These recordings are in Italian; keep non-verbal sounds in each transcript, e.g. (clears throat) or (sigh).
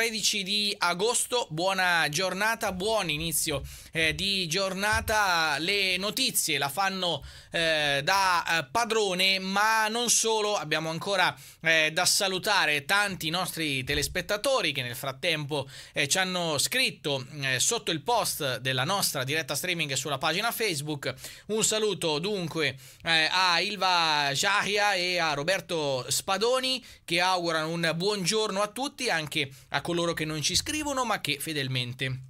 13 di agosto, buona giornata, buon inizio eh, di giornata. Le notizie la fanno eh, da eh, padrone, ma non solo, abbiamo ancora eh, da salutare tanti nostri telespettatori che nel frattempo eh, ci hanno scritto eh, sotto il post della nostra diretta streaming sulla pagina Facebook. Un saluto dunque a Ilva Jahia e a Roberto Spadoni che augurano un buongiorno a tutti, anche a coloro che non ci scrivono ma che fedelmente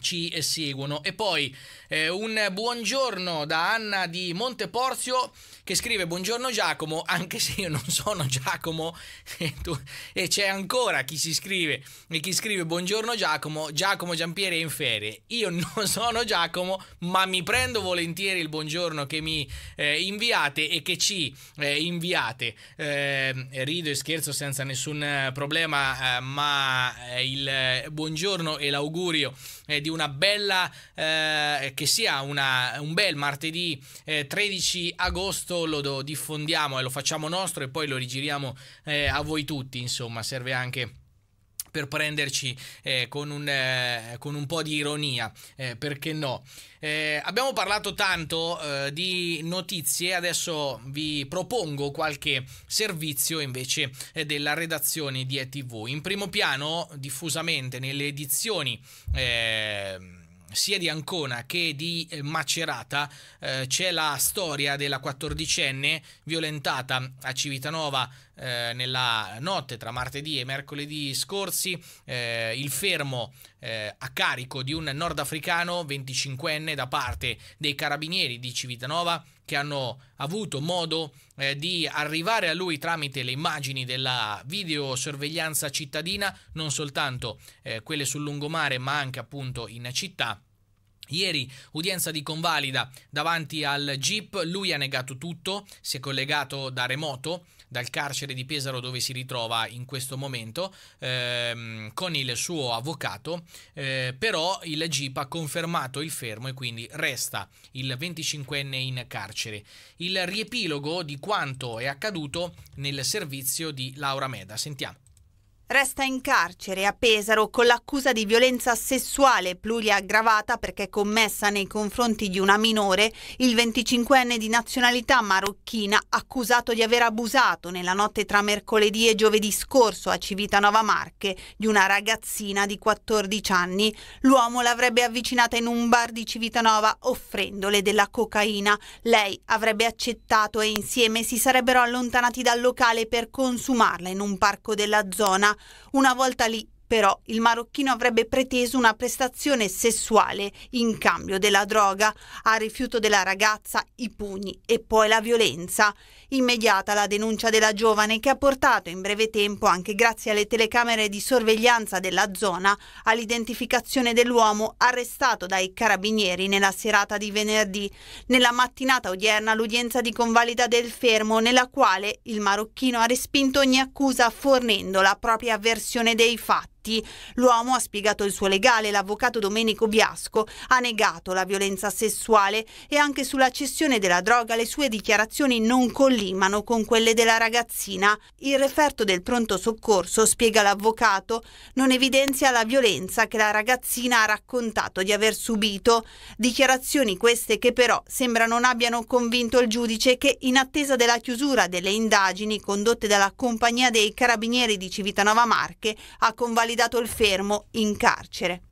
ci seguono. E poi eh, un buongiorno da Anna di Monteporzio che scrive buongiorno Giacomo, (laughs) anche se io non sono Giacomo e, tu, e c'è ancora chi si scrive e chi scrive buongiorno Giacomo, Giacomo Giampiere in ferie. Io non (laughs) sono Giacomo, ma mi prendo volentieri il buongiorno che mi eh, inviate e che ci eh, inviate. Eh, rido e scherzo senza nessun problema, eh, ma eh, il buongiorno e l'augurio eh, di una bella, eh, che sia una, un bel martedì eh, 13 agosto, lo do, diffondiamo e lo facciamo nostro e poi lo rigiriamo eh, a voi tutti, insomma, serve anche per prenderci eh, con, un, eh, con, un, po' di ironia, eh, perché no? Eh, abbiamo parlato tanto eh, di notizie, adesso vi propongo qualche servizio invece eh, della redazione di ETV. In primo piano, diffusamente nelle edizioni sia di Ancona che di eh, Macerata eh, c'è la storia della quattordicenne violentata a Civitanova eh, nella notte tra martedì e mercoledì scorsi, eh, il fermo eh, a carico di un nordafricano 25enne da parte dei carabinieri di Civitanova che hanno avuto modo eh, di arrivare a lui tramite le immagini della videosorveglianza cittadina, non soltanto eh, quelle sul lungomare, ma anche appunto in città. Ieri udienza di convalida davanti al GIP, lui ha negato tutto, si è collegato da remoto, dal carcere di Pesaro dove si ritrova in questo momento ehm, con il suo avvocato, eh, però il GIP ha confermato il fermo e quindi resta il 25enne in carcere. Il riepilogo di quanto è accaduto nel servizio di Laura Meda. Sentiamo resta in carcere a Pesaro con l'accusa di violenza sessuale pluriaggravata perché commessa nei confronti di una minore, il 25enne di nazionalità marocchina accusato di aver abusato nella notte tra mercoledì e giovedì scorso a Civitanova Marche di una ragazzina di 14 anni. L'uomo l'avrebbe avvicinata in un bar di Civitanova offrendole della cocaina. Lei avrebbe accettato e insieme si sarebbero allontanati dal locale per consumarla in un parco della zona una volta lì però il marocchino avrebbe preteso una prestazione sessuale in cambio della droga, a rifiuto della ragazza, i pugni e poi la violenza. Immediata la denuncia della giovane che ha portato in breve tempo, anche grazie alle telecamere di sorveglianza della zona, all'identificazione dell'uomo arrestato dai carabinieri nella serata di venerdì. Nella mattinata odierna l'udienza di convalida del fermo nella quale il marocchino ha respinto ogni accusa fornendo la propria versione dei fatti fatti. L'uomo, ha spiegato il suo legale, l'avvocato Domenico Biasco, ha negato la violenza sessuale e anche sulla cessione della droga le sue dichiarazioni non collimano con quelle della ragazzina. Il referto del pronto soccorso, spiega l'avvocato, non evidenzia la violenza che la ragazzina ha raccontato di aver subito. Dichiarazioni queste che però sembra non abbiano convinto il giudice che in attesa della chiusura delle indagini condotte dalla compagnia dei carabinieri di Civitanova Marche ha convalidato invalidato il fermo in carcere.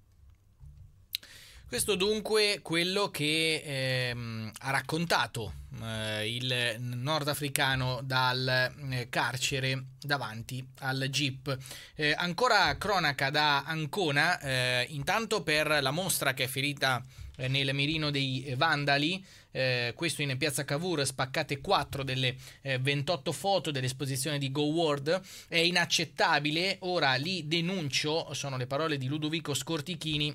Questo dunque quello che ehm, ha raccontato eh, il nordafricano dal eh, carcere davanti al Jeep. Eh, ancora cronaca da Ancona, eh, intanto per la mostra che è ferita eh, nel mirino dei vandali eh, questo in piazza Cavour, spaccate 4 delle eh, 28 foto dell'esposizione di Go World, è inaccettabile, ora li denuncio, sono le parole di Ludovico Scortichini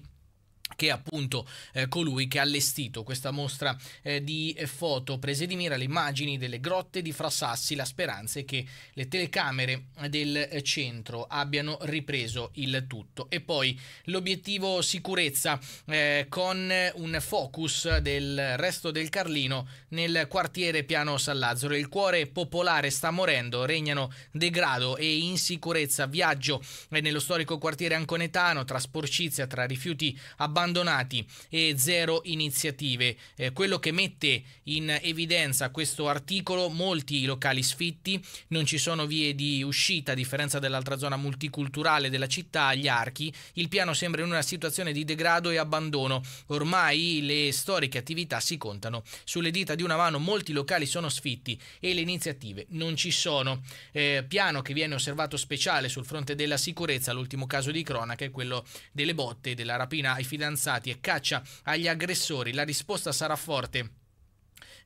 che è appunto eh, colui che ha allestito questa mostra eh, di eh, foto prese di mira le immagini delle grotte di Frassassi. La speranza è che le telecamere del eh, centro abbiano ripreso il tutto. E poi l'obiettivo sicurezza eh, con un focus del resto del Carlino nel quartiere Piano San Lazzaro. Il cuore popolare sta morendo, regnano degrado e insicurezza. Viaggio eh, nello storico quartiere anconetano tra sporcizia, tra rifiuti abbandonati abbandonati e zero iniziative. Eh, quello che mette in evidenza questo articolo, molti locali sfitti, non ci sono vie di uscita, a differenza dell'altra zona multiculturale della città, gli archi. Il piano sembra in una situazione di degrado e abbandono. Ormai le storiche attività si contano. Sulle dita di una mano molti locali sono sfitti e le iniziative non ci sono. Eh, piano che viene osservato speciale sul fronte della sicurezza, l'ultimo caso di cronaca è quello delle botte e della rapina ai fidanzati fidanzati e caccia agli aggressori. La risposta sarà forte.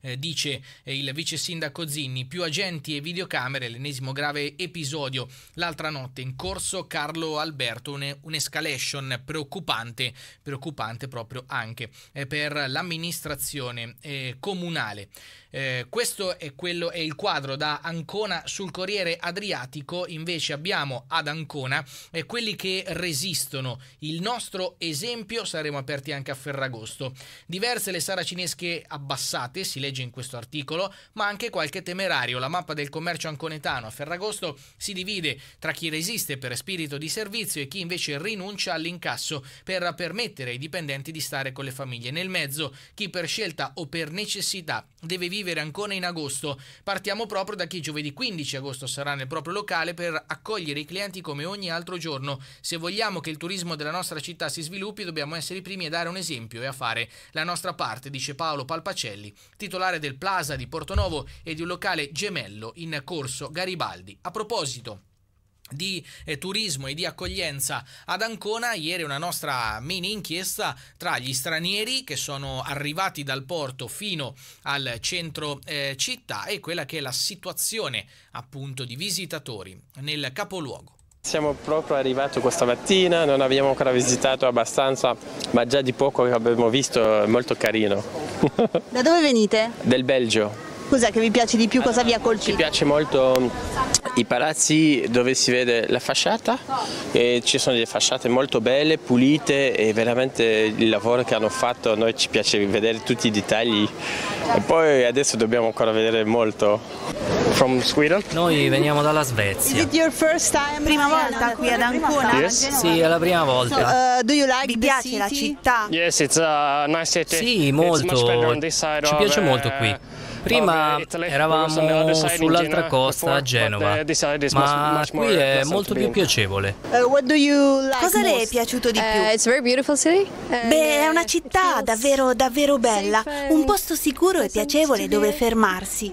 Eh, dice eh, il vice sindaco Zinni, più agenti e videocamere, l'ennesimo grave episodio l'altra notte in corso Carlo Alberto, un'escalation preoccupante, preoccupante proprio anche eh, per l'amministrazione eh, comunale. Eh, questo è, quello, è il quadro da Ancona sul Corriere Adriatico, invece abbiamo ad Ancona eh, quelli che resistono. Il nostro esempio saremo aperti anche a Ferragosto. Diverse le saracinesche abbassate, si legge in questo articolo, ma anche qualche temerario. La mappa del commercio anconetano a Ferragosto si divide tra chi resiste per spirito di servizio e chi invece rinuncia all'incasso per permettere ai dipendenti di stare con le famiglie. Nel mezzo, chi per scelta o per necessità deve vivere vivere ancora in agosto. Partiamo proprio da chi giovedì 15 agosto sarà nel proprio locale per accogliere i clienti come ogni altro giorno. Se vogliamo che il turismo della nostra città si sviluppi, dobbiamo essere i primi a dare un esempio e a fare la nostra parte, dice Paolo Palpacelli, titolare del Plaza di Portonovo e di un locale gemello in corso Garibaldi. A proposito, di eh, turismo e di accoglienza ad Ancona, ieri una nostra mini inchiesta tra gli stranieri che sono arrivati dal porto fino al centro eh, città e quella che è la situazione appunto di visitatori nel capoluogo. Siamo proprio arrivati questa mattina, non abbiamo ancora visitato abbastanza, ma già di poco abbiamo visto, è molto carino. da dove venite? Del Belgio. Cos'è che vi piace di più? Cosa vi ha colpito? Ci piace molto i palazzi dove si vede la fasciata, e ci sono delle fasciate molto belle, pulite e veramente il lavoro che hanno fatto a noi ci piace vedere tutti i dettagli e poi adesso dobbiamo ancora vedere molto. From Sweden? Noi veniamo dalla Svezia. Is it your first time? Prima volta qui ad Ancona? Yes. Sì, è la prima volta. So, uh, do you like Vi piace la città? Yes, it's a nice city. Sì, molto. Ci piace uh, molto qui. Prima eravamo sull'altra costa eh, a eh, Genova, ma qui è molto più piacevole. Eh, Cosa le è piaciuto di più? Beh, è una città davvero, davvero bella, un posto sicuro e piacevole dove fermarsi.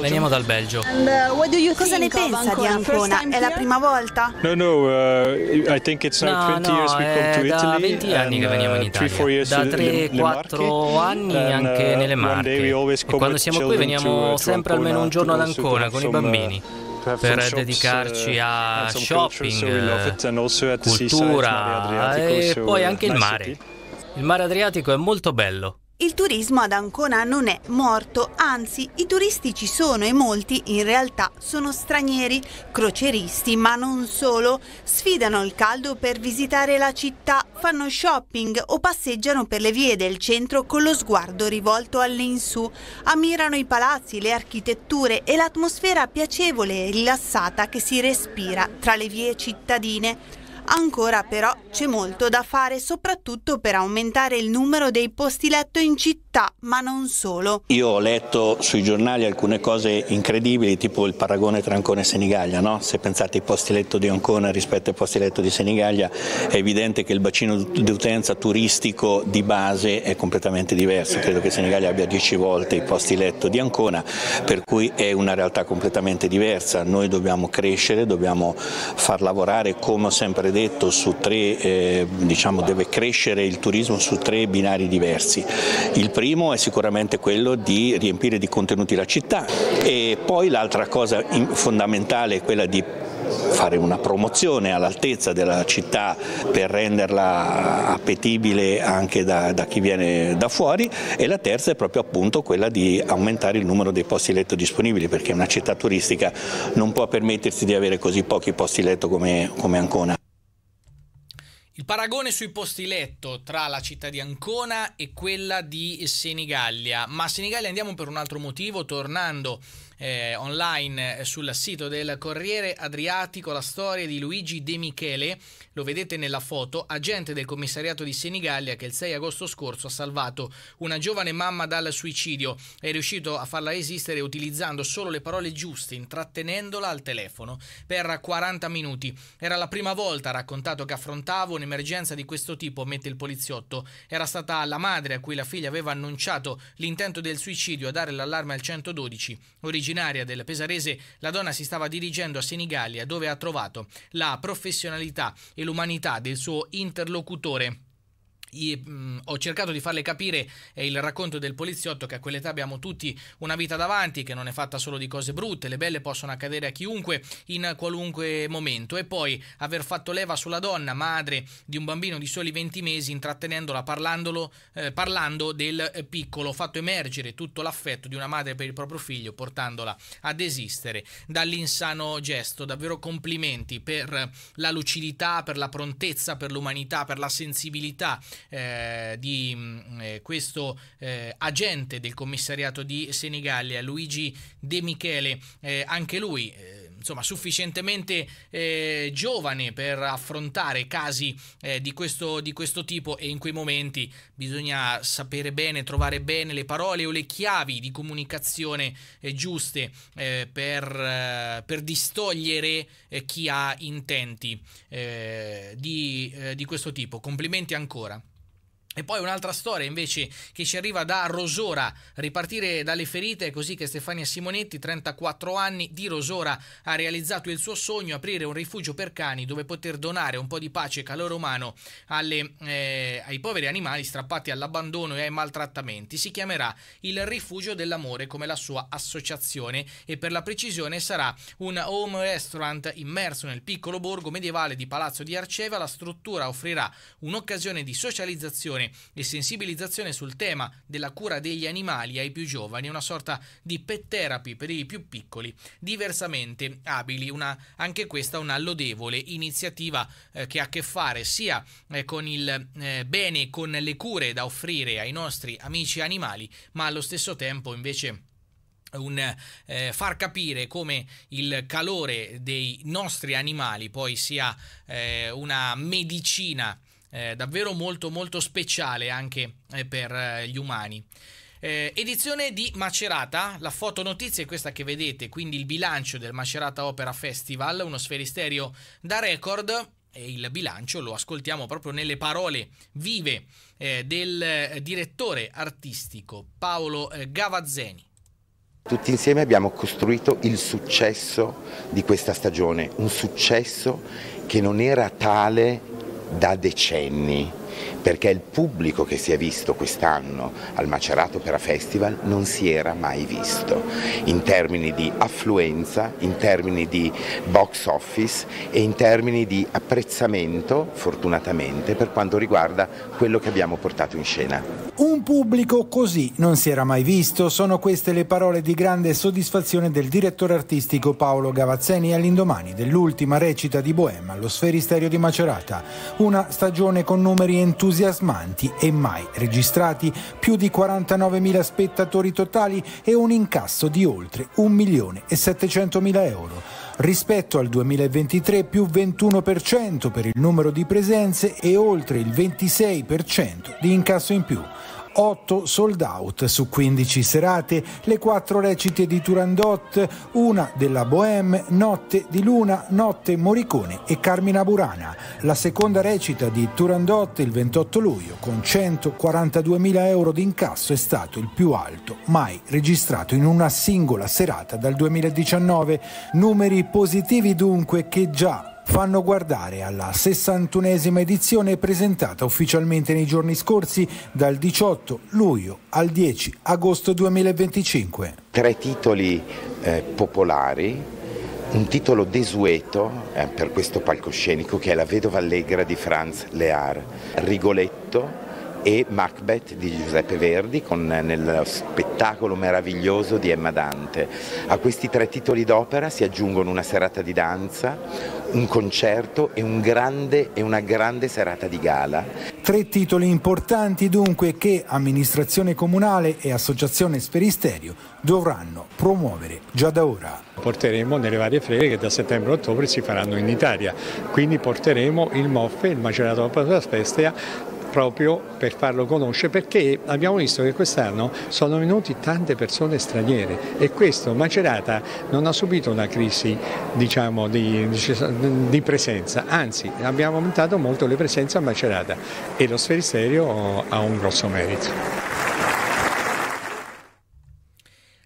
Veniamo dal Belgio. Uh, Cosa ne pensa di Ancona? È la prima volta? No, no, uh, è da 20 anni che veniamo in uh, Italia, da 3-4 anni anche nelle Marche. E quando siamo qui veniamo sempre almeno un giorno ad Ancona con i bambini per dedicarci eh, a shopping, cultura e poi anche uh, il mare. Il mare Adriatico è molto bello. Il turismo ad Ancona non è morto, anzi i turisti ci sono e molti in realtà sono stranieri, croceristi ma non solo, sfidano il caldo per visitare la città, fanno shopping o passeggiano per le vie del centro con lo sguardo rivolto all'insù, ammirano i palazzi, le architetture e l'atmosfera piacevole e rilassata che si respira tra le vie cittadine. Ancora però c'è molto da fare soprattutto per aumentare il numero dei posti letto in città città, ma non solo. Io ho letto sui giornali alcune cose incredibili, tipo il paragone tra Ancona e Senigallia. No? Se pensate ai posti letto di Ancona rispetto ai posti letto di Senigallia, è evidente che il bacino di utenza turistico di base è completamente diverso. Credo che Senigallia abbia 10 volte i posti letto di Ancona, per cui è una realtà completamente diversa. Noi dobbiamo crescere, dobbiamo far lavorare, come ho sempre detto, su tre, eh, diciamo, deve crescere il turismo su tre binari diversi. Il primo primo è sicuramente quello di riempire di contenuti la città e poi l'altra cosa fondamentale è quella di fare una promozione all'altezza della città per renderla appetibile anche da, da, chi viene da fuori e la terza è proprio appunto quella di aumentare il numero dei posti letto disponibili perché una città turistica non può permettersi di avere così pochi posti letto come, come Ancona. Il paragone sui posti letto tra la città di Ancona e quella di Senigallia, ma a Senigallia andiamo per un altro motivo, tornando eh, online eh, sul sito del Corriere Adriatico la storia di Luigi De Michele, lo vedete nella foto, agente del commissariato di Senigallia che il 6 agosto scorso ha salvato una giovane mamma dal suicidio, è riuscito a farla esistere utilizzando solo le parole giuste, intrattenendola al telefono per 40 minuti. Era la prima volta, ha raccontato, che affrontavo un'emergenza di questo tipo, mette il poliziotto. Era stata la madre a cui la figlia aveva annunciato l'intento del suicidio a dare l'allarme al 112, origine originaria del Pesarese, la donna si stava dirigendo a Senigallia dove ha trovato la professionalità e l'umanità del suo interlocutore ho cercato di farle capire eh, il racconto del poliziotto che a quell'età abbiamo tutti una vita davanti, che non è fatta solo di cose brutte, le belle possono accadere a chiunque in qualunque momento e poi aver fatto leva sulla donna, madre di un bambino di soli 20 mesi, intrattenendola eh, parlando del eh, piccolo, fatto emergere tutto l'affetto di una madre per il proprio figlio, portandola ad esistere dall'insano gesto. Davvero complimenti per la lucidità, per la prontezza, per l'umanità, per la sensibilità eh, di mm, eh, questo eh, agente del commissariato di Senigallia, Luigi De Michele, eh, anche lui eh, insomma, sufficientemente eh, giovane per affrontare casi eh, di, questo, di, questo, tipo e in quei momenti bisogna sapere bene, trovare bene le parole o le chiavi di comunicazione eh, giuste eh, per, per, distogliere chi ha intenti di, di questo tipo. Complimenti ancora. E poi un'altra storia invece che ci arriva da Rosora, ripartire dalle ferite è così che Stefania Simonetti, 34 anni, di Rosora ha realizzato il suo sogno, aprire un rifugio per cani dove poter donare un po' di pace e calore umano alle, eh, ai poveri animali strappati all'abbandono e ai maltrattamenti. Si chiamerà il Rifugio dell'Amore come la sua associazione e per la precisione sarà un home restaurant immerso nel piccolo borgo medievale di Palazzo di Arceva. La struttura offrirà un'occasione di socializzazione informazione e sensibilizzazione sul tema della cura degli animali ai più giovani, una sorta di pet therapy per i più piccoli, diversamente abili, una, anche questa una lodevole iniziativa eh, che ha a che fare sia eh, con il eh, bene e con le cure da offrire ai nostri amici animali, ma allo stesso tempo invece un, eh, far capire come il calore dei nostri animali poi sia eh, una medicina eh, davvero molto molto speciale anche eh, per eh, gli umani. Eh, edizione di Macerata, la fotonotizia è questa che vedete, quindi il bilancio del Macerata Opera Festival, uno sferisterio da record e il bilancio lo ascoltiamo proprio nelle parole vive eh, del eh, direttore artistico Paolo Gavazzeni. Tutti insieme abbiamo costruito il successo di questa stagione, un successo che non era tale da decenni perché il pubblico che si è visto quest'anno al Macerato Opera Festival non si era mai visto in termini di affluenza, in termini di box office e in termini di apprezzamento, fortunatamente, per quanto riguarda quello che abbiamo portato in scena. Un pubblico così non si era mai visto, sono queste le parole di grande soddisfazione del direttore artistico Paolo Gavazzeni all'indomani dell'ultima recita di Bohème allo Sferisterio di Macerata, una stagione con numeri entusiasti entusiasmanti e mai registrati, più di 49.000 spettatori totali e un incasso di oltre 1.700.000 euro. Rispetto al 2023 più 21% per il numero di presenze e oltre il 26% di incasso in più. 8 sold out su 15 serate, le 4 recite di Turandot, una della Bohème, Notte di Luna, Notte Moricone e Carmina Burana. La seconda recita di Turandot il 28 luglio con 142.000 euro di incasso è stato il più alto mai registrato in una singola serata dal 2019. Numeri positivi dunque che già fanno guardare alla 61esima edizione presentata ufficialmente nei giorni scorsi dal 18 luglio al 10 agosto 2025. Tre titoli eh, popolari un titolo desueto eh, per questo palcoscenico che è La vedova allegra di Franz Lear. Rigoletto, e Macbeth di Giuseppe Verdi con, nel spettacolo meraviglioso di Emma Dante. A questi tre titoli d'opera si aggiungono una serata di danza, un concerto e, un grande, e una grande serata di gala. Tre titoli importanti dunque che amministrazione comunale e associazione Speristerio dovranno promuovere già da ora. Porteremo nelle varie fiere che da settembre a ottobre si faranno in Italia, quindi porteremo il MOFFE, il Macerato Pasquale Spestea proprio per farlo conoscere perché abbiamo visto che quest'anno sono venuti tante persone straniere e questo Macerata non ha subito una crisi diciamo, di, di, presenza, anzi abbiamo aumentato molto le presenze a Macerata e lo sferisterio ha un grosso merito.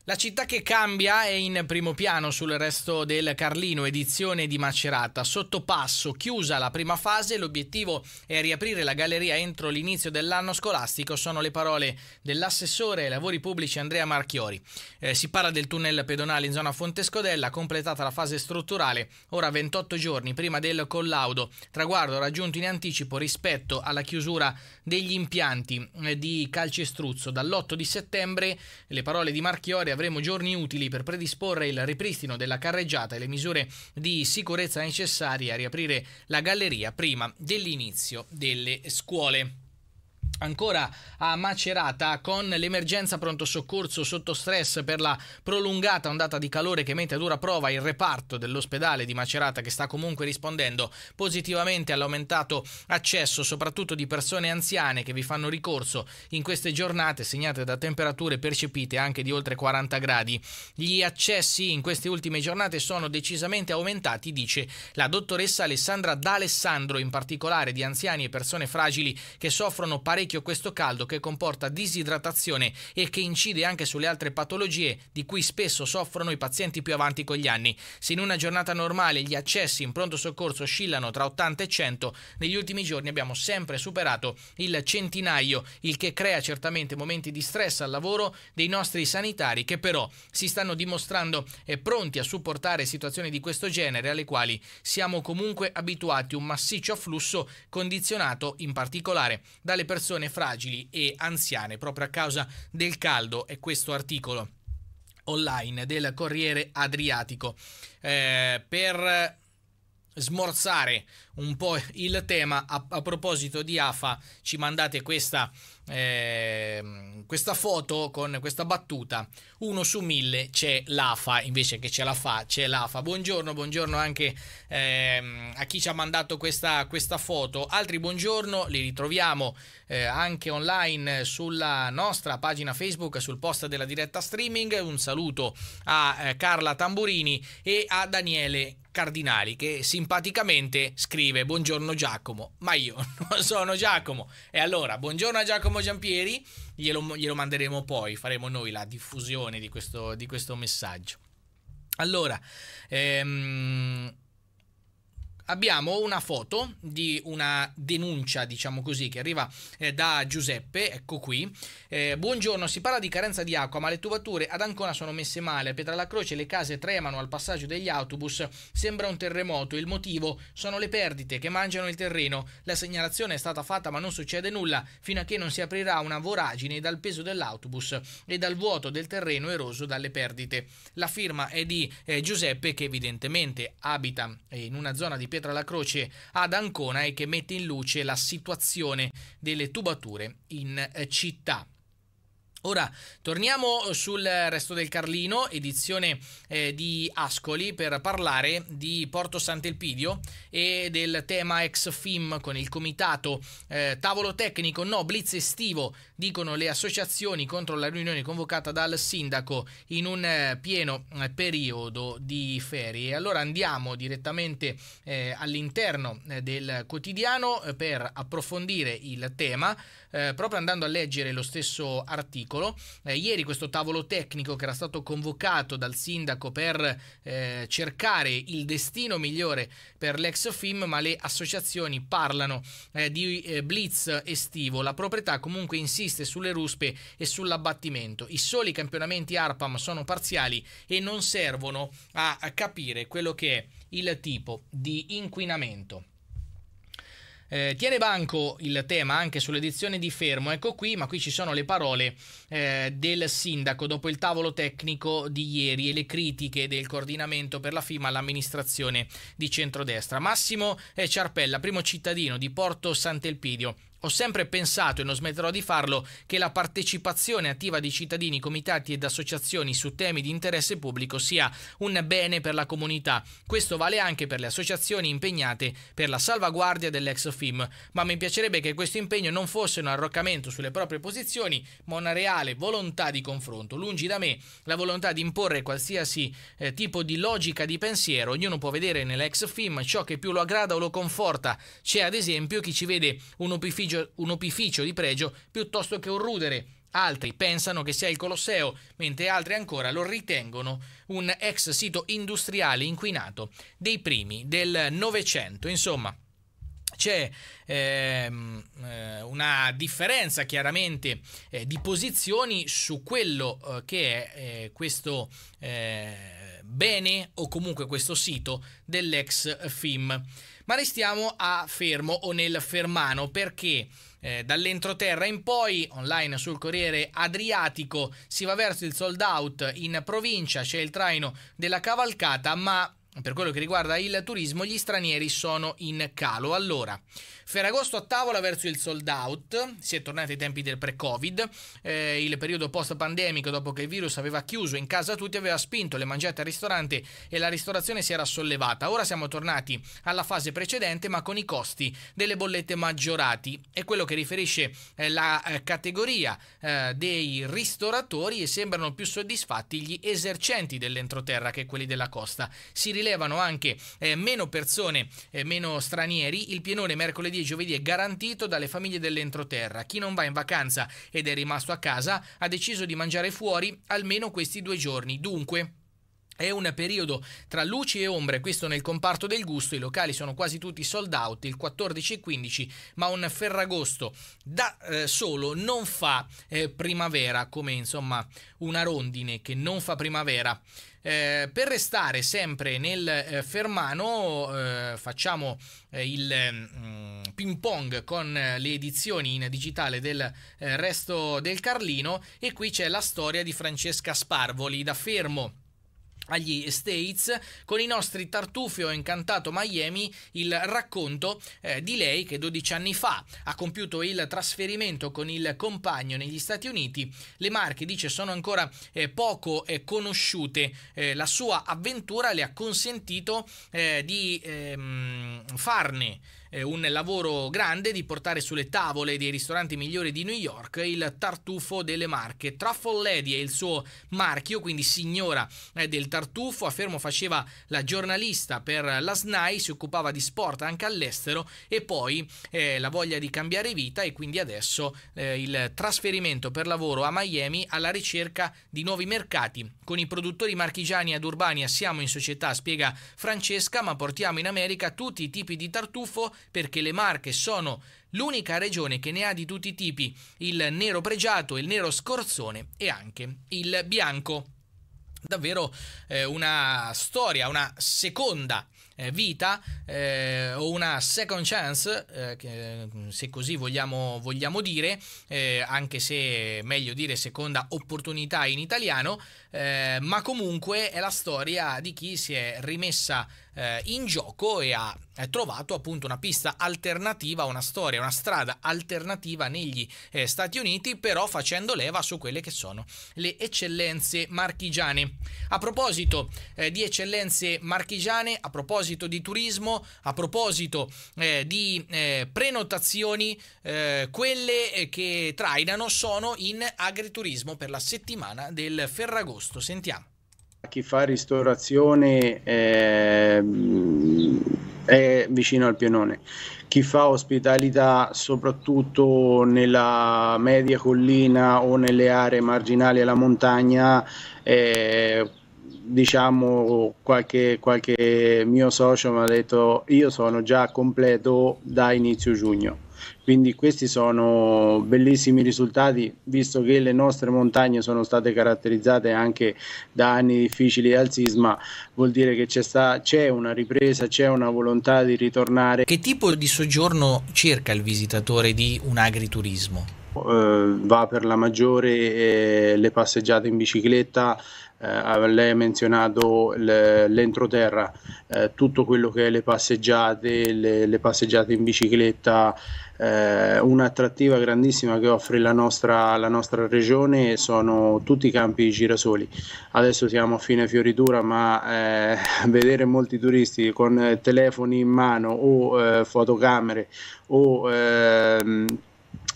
La città che cambia è in primo piano sul resto del Carlino, edizione di Macerata. Sotto passo, chiusa la prima fase, l'obiettivo è riaprire la galleria entro l'inizio dell'anno scolastico, sono le parole dell'assessore ai lavori pubblici Andrea Marchiori. Eh, si parla del tunnel pedonale in zona Fontescodella, completata la fase strutturale, ora 28 giorni prima del collaudo, traguardo raggiunto in anticipo rispetto alla chiusura degli impianti eh, di calcestruzzo. Dall'8 di settembre le parole di Marchiori settembre avremo giorni utili per predisporre il ripristino della carreggiata e le misure di sicurezza necessarie a riaprire la galleria prima dell'inizio delle scuole. Ancora a Macerata, con l'emergenza pronto soccorso sotto stress per la prolungata ondata di calore che mette a dura prova il reparto dell'ospedale di Macerata, che sta comunque rispondendo positivamente all'aumentato accesso, soprattutto di persone anziane che vi fanno ricorso in queste giornate segnate da temperature percepite anche di oltre 40 gradi. Gli accessi in queste ultime giornate sono decisamente aumentati, dice la dottoressa Alessandra D'Alessandro, in particolare di anziani e persone fragili che soffrono parecchio parecchio questo caldo che comporta disidratazione e che incide anche sulle altre patologie di cui spesso soffrono i pazienti più avanti con gli anni. Se in una giornata normale gli accessi in pronto soccorso oscillano tra 80 e 100, negli ultimi giorni abbiamo sempre superato il centinaio, il che crea certamente momenti di stress al lavoro dei nostri sanitari che però si stanno dimostrando eh, pronti a supportare situazioni di questo genere alle quali siamo comunque abituati, un massiccio afflusso condizionato in particolare dalle persone popolazione fragili e anziane proprio a causa del caldo è questo articolo online del Corriere Adriatico eh, per smorzare un po' il tema a, a proposito di AFA ci mandate questa eh, questa foto con questa battuta, uno su mille c'è l'AFA, invece che c'è la fa, c'è l'AFA. Buongiorno, buongiorno anche eh, a chi ci ha mandato questa, questa foto. Altri buongiorno, li ritroviamo eh, anche online sulla nostra pagina Facebook, sul post della diretta streaming. Un saluto a eh, Carla Tamburini e a Daniele Cardinali che simpaticamente scrive buongiorno Giacomo, ma io (laughs) non sono Giacomo. E allora, buongiorno a Giacomo Giacomo Giampieri, glielo, glielo, manderemo poi, faremo noi la diffusione di questo, di questo messaggio. Allora, ehm, abbiamo una foto di una denuncia, diciamo così, che arriva eh, da Giuseppe, ecco qui. Eh, buongiorno, si parla di carenza di acqua, ma le tubature ad Ancona sono messe male, a la Croce le case tremano al passaggio degli autobus, sembra un terremoto, il motivo sono le perdite che mangiano il terreno. La segnalazione è stata fatta ma non succede nulla fino a che non si aprirà una voragine dal peso dell'autobus e dal vuoto del terreno eroso dalle perdite. La firma è di eh, Giuseppe che evidentemente abita eh, in una zona di Pietrala Pietra la Croce ad Ancona e che mette in luce la situazione delle tubature in eh, città. Ora torniamo eh, sul resto del Carlino, edizione eh, di Ascoli, per parlare di Porto Sant'Elpidio e del tema ex FIM con il comitato eh, tavolo tecnico no blitz estivo, dicono le associazioni contro la riunione convocata dal sindaco in un eh, pieno eh, periodo di ferie. Allora andiamo direttamente eh, all'interno del quotidiano per approfondire il tema eh, proprio andando a leggere lo stesso articolo, eh, ieri questo tavolo tecnico che era stato convocato dal sindaco per eh, cercare il destino migliore per l'ex film, ma le associazioni parlano eh, di eh, blitz estivo. La proprietà comunque insiste sulle ruspe e sull'abbattimento. I soli campionamenti ARPAM sono parziali e non servono a capire quello che è il tipo di inquinamento eh, tiene banco il tema anche sull'edizione di Fermo, ecco qui, ma qui ci sono le parole eh, del sindaco dopo il tavolo tecnico di ieri e le critiche del coordinamento per la FIMA all'amministrazione di centrodestra. Massimo eh, Ciarpella, primo cittadino di Porto Sant'Elpidio ho sempre pensato, e non smetterò di farlo, che la partecipazione attiva di cittadini, comitati ed associazioni su temi di interesse pubblico sia un bene per la comunità. Questo vale anche per le associazioni impegnate per la salvaguardia dell'ex FIM, ma mi piacerebbe che questo impegno non fosse un arroccamento sulle proprie posizioni, ma una reale volontà di confronto. Lungi da me la volontà di imporre qualsiasi eh, tipo di logica di pensiero, ognuno può vedere nell'ex FIM ciò che più lo aggrada o lo conforta. C'è ad esempio chi ci vede un opificio opificio, un opificio di pregio piuttosto che un rudere. Altri pensano che sia il Colosseo, mentre altri ancora lo ritengono un ex sito industriale inquinato dei primi del Novecento. Insomma, c'è ehm, eh, una differenza chiaramente eh, di posizioni su quello eh, che è eh, questo eh, bene o comunque questo sito dell'ex FIM. Ma restiamo a Fermo o nel Fermano perché eh, dall'entroterra in poi, online sul Corriere Adriatico, si va verso il sold out in provincia, c'è il traino della cavalcata, ma per quello che riguarda il turismo, gli stranieri sono in calo. Allora, Ferragosto a tavola verso il sold out, si è tornati ai tempi del pre-Covid, eh, il periodo post-pandemico dopo che il virus aveva chiuso in casa tutti aveva spinto le mangiate al ristorante e la ristorazione si era sollevata. Ora siamo tornati alla fase precedente ma con i costi delle bollette maggiorati. È quello che riferisce eh, la eh, categoria eh, dei ristoratori e sembrano più soddisfatti gli esercenti dell'entroterra che quelli della costa. Si rilevano anche eh, meno persone, eh, meno stranieri. Il pienone mercoledì e giovedì è garantito dalle famiglie dell'entroterra. Chi non va in vacanza ed è rimasto a casa ha deciso di mangiare fuori almeno questi due giorni. Dunque, è un periodo tra luci e ombre, questo nel comparto del gusto, i locali sono quasi tutti sold out il 14 e 15, ma un Ferragosto da eh, solo non fa eh, primavera, come insomma una rondine che non fa primavera. Eh, per restare sempre nel eh, Fermano, eh, facciamo eh, il mm, ping pong con le edizioni in digitale del eh, resto del Carlino e qui c'è la storia di Francesca Sparvoli da Fermo agli States con i nostri tartufi ho incantato Miami il racconto eh, di lei che 12 anni fa ha compiuto il trasferimento con il compagno negli Stati Uniti le marche dice sono ancora eh, poco eh, conosciute eh, la sua avventura le ha consentito eh, di ehm, farne eh, un lavoro grande di portare sulle tavole dei ristoranti migliori di New York il tartufo delle marche. Truffle Lady è il suo marchio, quindi signora eh, del tartufo. A Fermo faceva la giornalista per la SNAI, si occupava di sport anche all'estero e poi eh, la voglia di cambiare vita e quindi adesso eh, il trasferimento per lavoro a Miami alla ricerca di nuovi mercati. Con i produttori marchigiani ad Urbania siamo in società, spiega Francesca, ma portiamo in America tutti i tipi di tartufo perché le Marche sono l'unica regione che ne ha di tutti i tipi il nero pregiato, il nero scorzone e anche il bianco. Davvero eh, una storia, una seconda eh, vita eh, o una second chance, eh, eh, se così vogliamo, vogliamo dire, eh, anche se è meglio dire seconda opportunità in italiano, eh, ma comunque è la storia di chi si è rimessa eh, in gioco e ha trovato appunto una pista alternativa, una storia, una strada alternativa negli eh, Stati Uniti, però facendo leva su quelle che sono le eccellenze marchigiane. A proposito eh, di eccellenze marchigiane, a proposito di turismo, a proposito eh, di eh, prenotazioni, eh, quelle eh, che trainano sono in agriturismo per la settimana del Ferragosto. Sentiamo chi fa ristorazione eh, è vicino al Pienone, chi fa ospitalità soprattutto nella media collina o nelle aree marginali alla montagna, eh, diciamo qualche, qualche mio socio mi ha detto io sono già completo da inizio giugno. Quindi questi sono bellissimi risultati, visto che le nostre montagne sono state caratterizzate anche da anni difficili al sisma, vuol dire che c'è, sta, c'è una ripresa, c'è una volontà di ritornare. Che tipo di soggiorno cerca il visitatore di un agriturismo? Uh, va per la maggiore eh, le passeggiate in bicicletta, Uh, lei ha menzionato l'entroterra, uh, tutto quello che è le passeggiate, le, le passeggiate in bicicletta, eh, un'attrattiva grandissima che offre la nostra, la nostra regione sono tutti i campi di girasoli. Adesso siamo a fine fioritura, ma eh, (laughs) vedere molti turisti con telefoni in mano o eh, fotocamere o ehm,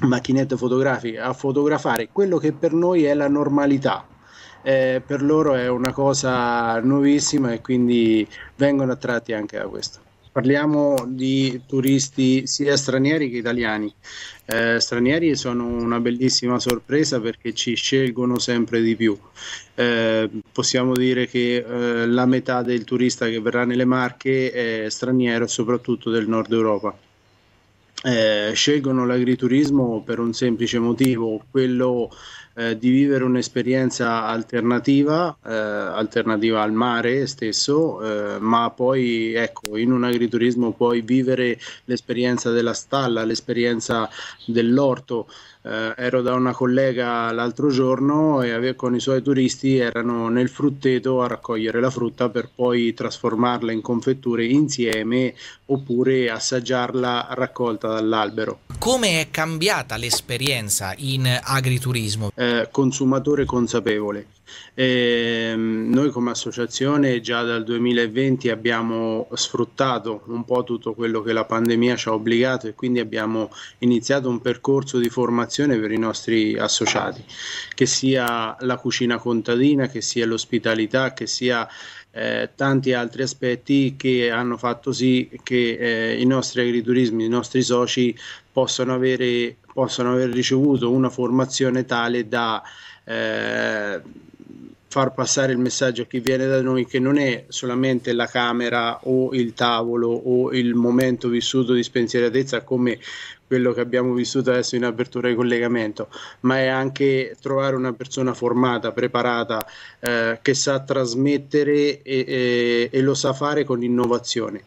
macchinette fotografiche a fotografare quello che per noi è la normalità. Eh, per loro è una cosa nuovissima e quindi vengono attratti anche da questo. Parliamo di turisti sia stranieri che italiani. Eh, stranieri sono una bellissima sorpresa perché ci scelgono sempre di più. Eh, possiamo dire che eh, la metà del turista che verrà nelle Marche è straniero, soprattutto del nord Europa. Eh, scelgono l'agriturismo per un semplice motivo, quello eh, di vivere un'esperienza alternativa, eh, alternativa al mare stesso, eh, ma poi ecco, in un agriturismo puoi vivere l'esperienza della stalla, l'esperienza dell'orto eh, ero da una collega l'altro giorno e ave- con i suoi turisti erano nel frutteto a raccogliere la frutta per poi trasformarla in confetture insieme oppure assaggiarla raccolta dall'albero. Come è cambiata l'esperienza in agriturismo? Eh, consumatore consapevole eh, noi come associazione già dal 2020 abbiamo sfruttato un po' tutto quello che la pandemia ci ha obbligato e quindi abbiamo iniziato un percorso di formazione per i nostri associati, che sia la cucina contadina, che sia l'ospitalità, che sia eh, tanti altri aspetti che hanno fatto sì che eh, i nostri agriturismi, i nostri soci possano, avere, possano aver ricevuto una formazione tale da eh, far passare il messaggio a chi viene da noi che non è solamente la camera o il tavolo o il momento vissuto di spensieratezza come quello che abbiamo vissuto adesso in apertura di collegamento, ma è anche trovare una persona formata, preparata, eh, che sa trasmettere e, e, e lo sa fare con innovazione.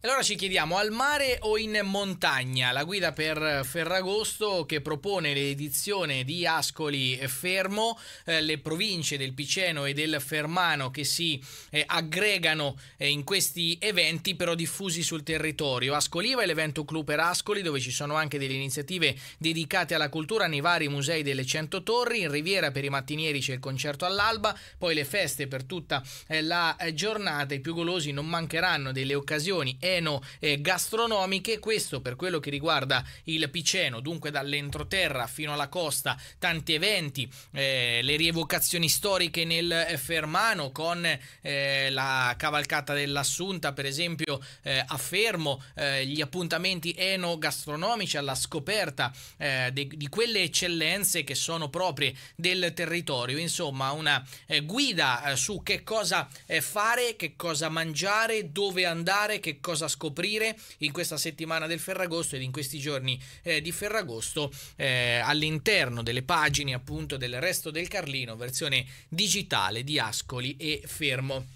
E allora ci chiediamo al mare o in montagna? La guida per Ferragosto che propone l'edizione di Ascoli Fermo, eh, le province del Piceno e del Fermano che si eh, aggregano eh, in questi eventi però diffusi sul territorio. Ascoliva è l'evento clou per Ascoli dove ci sono anche delle iniziative dedicate alla cultura nei vari musei delle 100 Torri, in Riviera per i mattinieri c'è il concerto all'alba, poi le feste per tutta eh, la eh, giornata, i più golosi non mancheranno delle occasioni enogastronomiche. Eh, questo per quello che riguarda il Piceno, dunque dall'entroterra fino alla costa, tanti eventi, eh, le rievocazioni storiche nel eh, Fermano con eh, la cavalcata dell'Assunta, per esempio eh, a Fermo, eh, gli appuntamenti enogastronomici alla scoperta de, di quelle eccellenze che sono proprie del territorio. Insomma, una guida su che cosa fare, che cosa mangiare, dove andare, che cosa cosa scoprire in questa settimana del Ferragosto ed in questi giorni eh, di Ferragosto eh, all'interno delle pagine appunto del resto del Carlino, versione digitale di Ascoli e Fermo.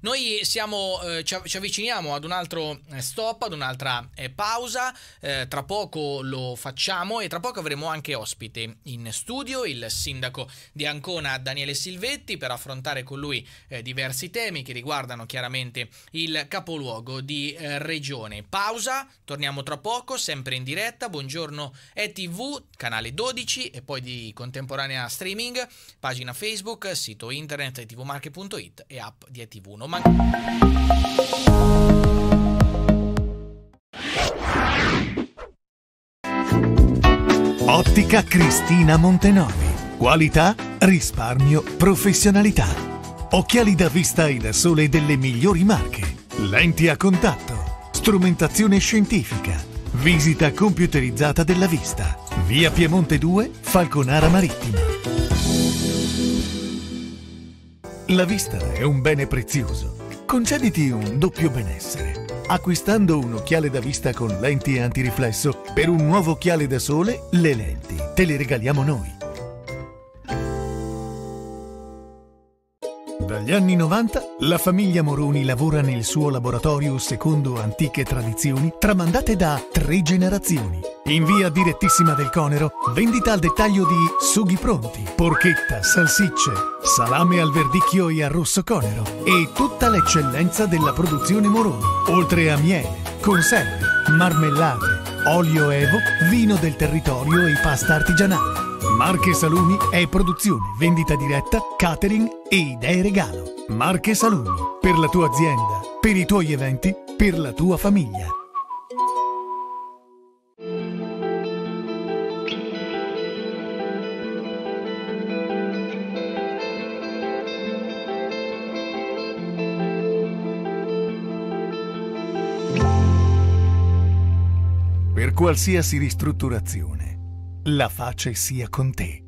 Noi siamo, eh, ci, avviciniamo ad un altro eh, stop, ad un'altra eh, pausa, eh, tra poco lo facciamo e tra poco avremo anche ospite in studio il sindaco di Ancona Daniele Silvetti per affrontare con lui eh, diversi temi che riguardano chiaramente il capoluogo di eh, regione. Pausa, torniamo tra poco, sempre in diretta, buongiorno ETV, canale 12 e poi di contemporanea streaming, pagina Facebook, sito internet tvmarche.it e app di ETV. Non manca... Ottica Cristina Montenormi. Qualità, risparmio, professionalità. Occhiali da vista e da sole delle migliori marche. Lenti a contatto. Strumentazione scientifica. Visita computerizzata della vista. Via Piemonte 2, Falconara Marittima. La vista è un bene prezioso. Concediti un doppio benessere. Acquistando un occhiale da vista con lenti antiriflesso, per un nuovo occhiale da sole, le lenti te le regaliamo noi. Dagli anni 90 la famiglia Moroni lavora nel suo laboratorio secondo antiche tradizioni tramandate da tre generazioni. In via direttissima del Conero, vendita al dettaglio di sughi pronti, porchetta, salsicce, salame al verdicchio e al rosso Conero e tutta l'eccellenza della produzione Moroni, oltre a miele, conserve, marmellate, olio evo, vino del territorio e pasta artigianale. Marche Salumi è produzione, vendita diretta, catering e idee regalo. Marche Salumi, per la tua azienda, per i tuoi eventi, per la tua famiglia. Per qualsiasi ristrutturazione la pace sia con te.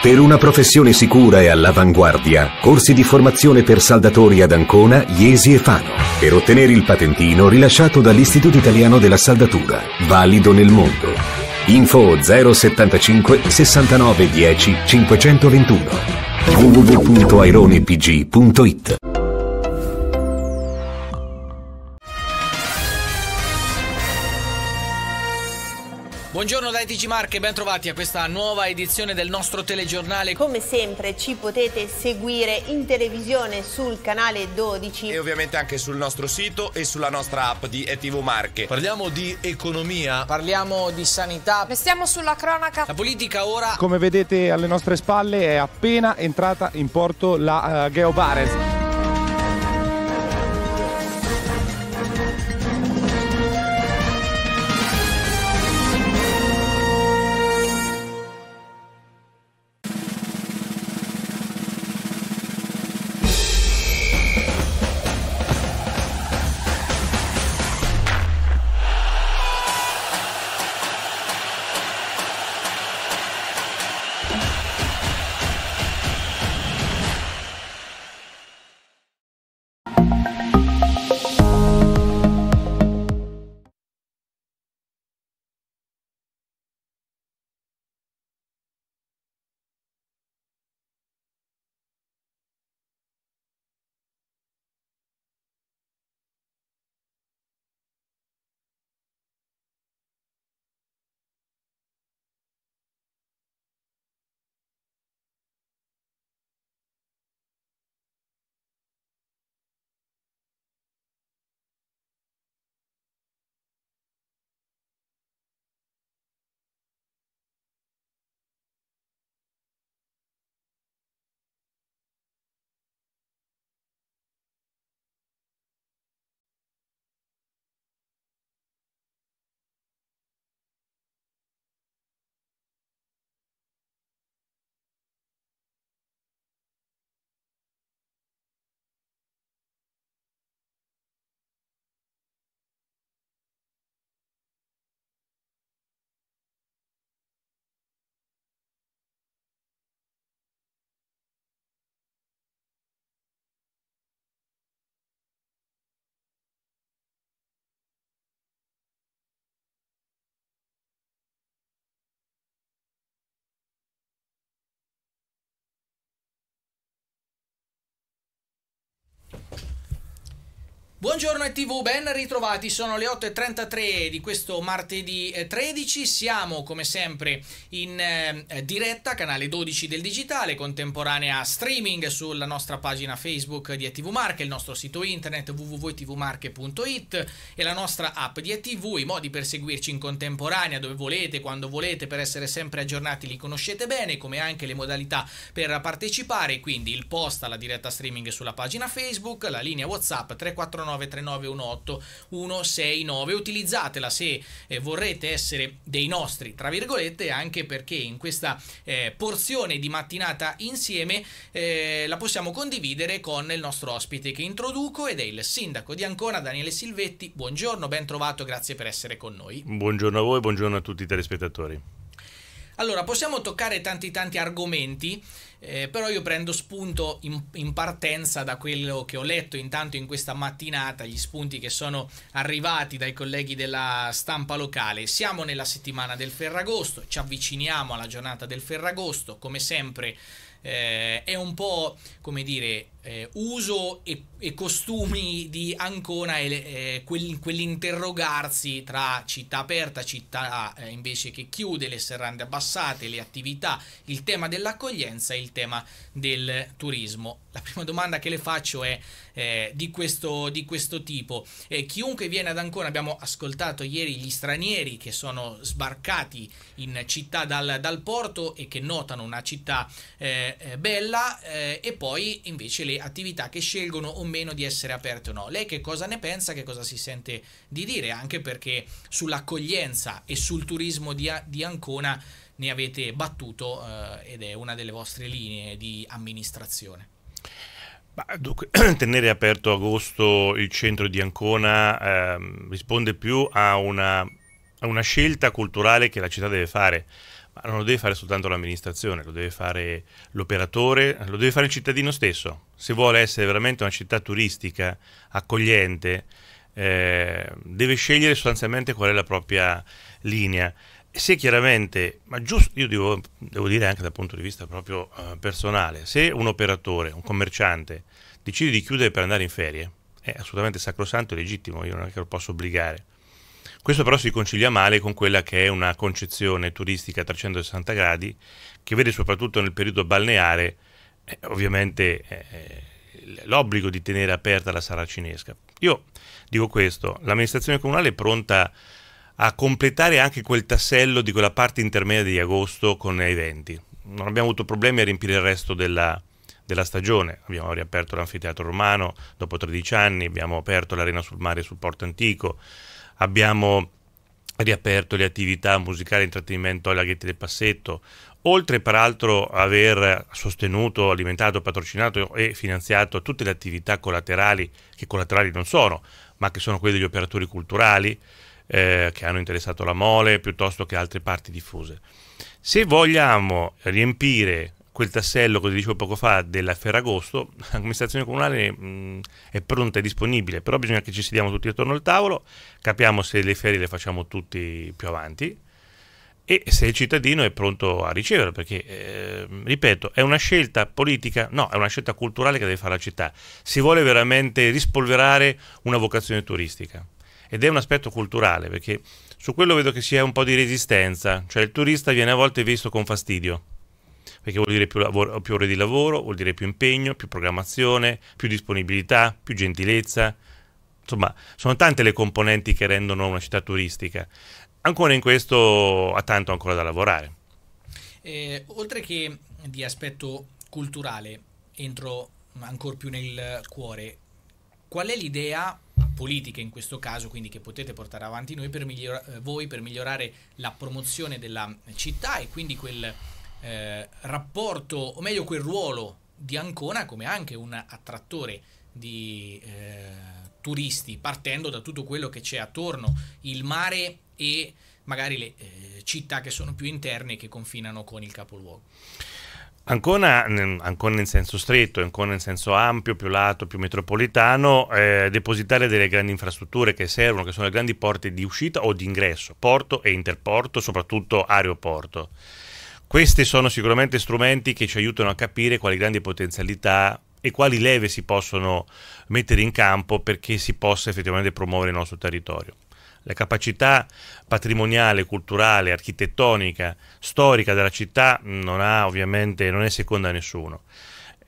Per una professione sicura e all'avanguardia, corsi di formazione per saldatori ad Ancona, Iesi e Fano. Per ottenere il patentino rilasciato dall'Istituto Italiano della Saldatura, valido nel mondo. Info 075 69 10 521 www.aironepg.it Buongiorno da ITG Marche, ben trovati a questa nuova edizione del nostro telegiornale. Come sempre ci potete seguire in televisione sul canale 12 e ovviamente anche sul nostro sito e sulla nostra app di ETV Marche. Parliamo di economia, parliamo di sanità, restiamo sulla cronaca. La politica ora, come vedete alle nostre spalle, è appena entrata in porto la uh, Geo Barez. Buongiorno TV, ben ritrovati, sono le 8.33 di questo martedì 13, eh, siamo come sempre in eh, diretta, canale 12 del digitale, contemporanea streaming sulla nostra pagina Facebook di ATV Marche, il nostro sito internet www.tvmarche.it e la nostra app di ATV, i modi per seguirci in contemporanea dove volete, quando volete, per essere sempre aggiornati li conoscete bene, come anche le modalità per partecipare, quindi il post alla diretta streaming sulla pagina Facebook, la linea WhatsApp 349 39393918169 utilizzatela se eh, vorrete essere dei nostri tra virgolette anche perché in questa eh, porzione di mattinata insieme eh, la possiamo condividere con il nostro ospite che introduco ed è il sindaco di Ancona Daniele Silvetti buongiorno ben trovato grazie per essere con noi buongiorno a voi buongiorno a tutti i telespettatori allora, possiamo toccare tanti tanti argomenti, eh, però io prendo spunto in, in, partenza da quello che ho letto intanto in questa mattinata, gli spunti che sono arrivati dai colleghi della stampa locale. Siamo nella settimana del Ferragosto, ci avviciniamo alla giornata del Ferragosto, come sempre eh, è un po' come dire eh, uso e, e, costumi di Ancona e eh, quel, quell'interrogarsi tra città aperta, città eh, invece che chiude, le serrande abbassate, le attività, il tema dell'accoglienza e il tema del turismo. La prima domanda che le faccio è eh, di questo, di, questo, tipo. Eh, chiunque viene ad Ancona, abbiamo ascoltato ieri gli stranieri che sono sbarcati in città dal, dal porto e che notano una città eh, bella e poi invece le magari attività che scelgono o meno di essere aperte o no. Lei che cosa ne pensa, che cosa si sente di dire, anche perché sull'accoglienza e sul turismo di, di Ancona ne avete battuto eh, ed è una delle vostre linee di amministrazione. Bah, dunque, (clears throat) tenere aperto agosto il centro di Ancona eh, risponde più a una, a una scelta culturale che la città deve fare ma non lo deve fare soltanto l'amministrazione, lo deve fare l'operatore, lo deve fare il cittadino stesso. Se vuole essere veramente una città turistica, accogliente, eh, deve scegliere sostanzialmente qual è la propria linea. Se chiaramente, ma giusto, io devo, devo dire anche dal punto di vista proprio eh, personale, se un operatore, un commerciante decide di chiudere per andare in ferie, è assolutamente sacrosanto e legittimo, io non è che lo posso obbligare. Questo però si concilia male con quella che è una concezione turistica a 360 gradi che vede soprattutto nel periodo balneare eh, ovviamente eh, l'obbligo di tenere aperta la sala cinesca. Io dico questo, l'amministrazione comunale è pronta a completare anche quel tassello di quella parte intermedia di agosto con i venti. Non abbiamo avuto problemi a riempire il resto della, della stagione. Abbiamo riaperto l'anfiteatro romano dopo 13 anni, abbiamo aperto l'arena sul mare sul porto antico, abbiamo riaperto le attività musicali e intrattenimento ai laghetti del Passetto, oltre peraltro aver sostenuto, alimentato, patrocinato e finanziato tutte le attività collaterali, che collaterali non sono, ma che sono quelle degli operatori culturali, eh, che hanno interessato la mole, piuttosto che altre parti diffuse. Se vogliamo riempire quel tassello che dicevo poco fa della Ferragosto, l'amministrazione comunale mh, è pronta e disponibile, però bisogna che ci sediamo tutti attorno al tavolo, capiamo se le ferie le facciamo tutti più avanti e se il cittadino è pronto a ricevere, perché eh, ripeto, è una scelta politica, no, è una scelta culturale che deve fare la città. Si vuole veramente rispolverare una vocazione turistica ed è un aspetto culturale, perché su quello vedo che si è un po' di resistenza, cioè il turista viene a volte visto con fastidio perché vuol dire più, lavoro, più ore di lavoro, vuol dire più impegno, più programmazione, più disponibilità, più gentilezza. Insomma, sono tante le componenti che rendono una città turistica. Ancora in questo ha tanto ancora da lavorare. Eh, oltre che di aspetto culturale, entro ancora più nel cuore, qual è l'idea politica in questo caso, quindi che potete portare avanti noi per eh, voi per migliorare la promozione della città e quindi quel eh, rapporto, o meglio quel ruolo di Ancona come anche un attrattore di eh, turisti, partendo da tutto quello che c'è attorno, il mare e magari le eh, città che sono più interne e che confinano con il capoluogo. Ancona, ancora in senso stretto, ancora in senso ampio, più lato, più metropolitano, eh, depositare delle grandi infrastrutture che servono, che sono le grandi porte di uscita o di ingresso, porto e interporto, soprattutto aeroporto. Questi sono sicuramente strumenti che ci aiutano a capire quali grandi potenzialità e quali leve si possono mettere in campo perché si possa effettivamente promuovere il nostro territorio. La capacità patrimoniale, culturale, architettonica, storica della città non, ha, non è seconda a nessuno.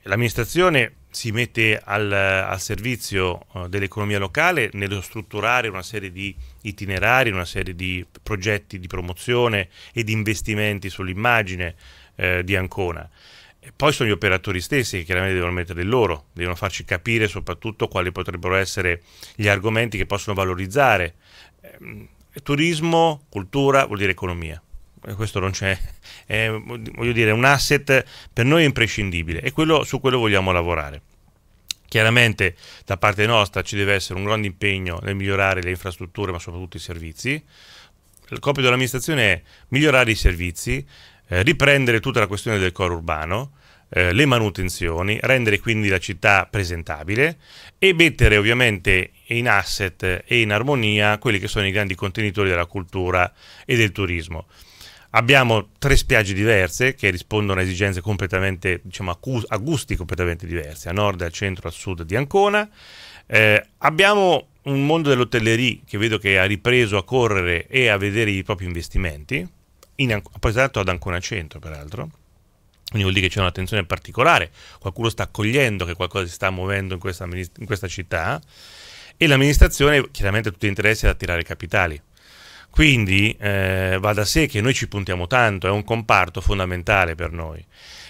L'amministrazione si mette al, al servizio uh, dell'economia locale nello strutturare una serie di itinerari, una serie di progetti di promozione e di investimenti sull'immagine eh, di Ancona. E poi sono gli operatori stessi che chiaramente devono mettere il loro, devono farci capire soprattutto quali potrebbero essere gli argomenti che possono valorizzare. Eh, turismo, cultura vuol dire economia questo non c'è, è voglio dire, un asset per noi imprescindibile e quello, su quello vogliamo lavorare. Chiaramente da parte nostra ci deve essere un grande impegno nel migliorare le infrastrutture ma soprattutto i servizi. Il compito dell'amministrazione è migliorare i servizi, eh, riprendere tutta la questione del core urbano, eh, le manutenzioni, rendere quindi la città presentabile e mettere ovviamente in asset e in armonia quelli che sono i grandi contenitori della cultura e del turismo abbiamo tre spiagge diverse che rispondono a esigenze completamente, diciamo, a gusti completamente diversi, a nord, al centro, al sud di Ancona. Eh, abbiamo un mondo dell'hotelleria che vedo che ha ripreso a correre e a vedere i propri investimenti, in, portato ad Ancona Centro, peraltro. Quindi vuol dire che c'è un'attenzione particolare, qualcuno sta accogliendo che qualcosa si sta muovendo in questa, in questa città e l'amministrazione chiaramente ha tutti gli interessi ad attirare capitali quindi eh, va da sé che noi ci puntiamo tanto, è un comparto fondamentale per noi.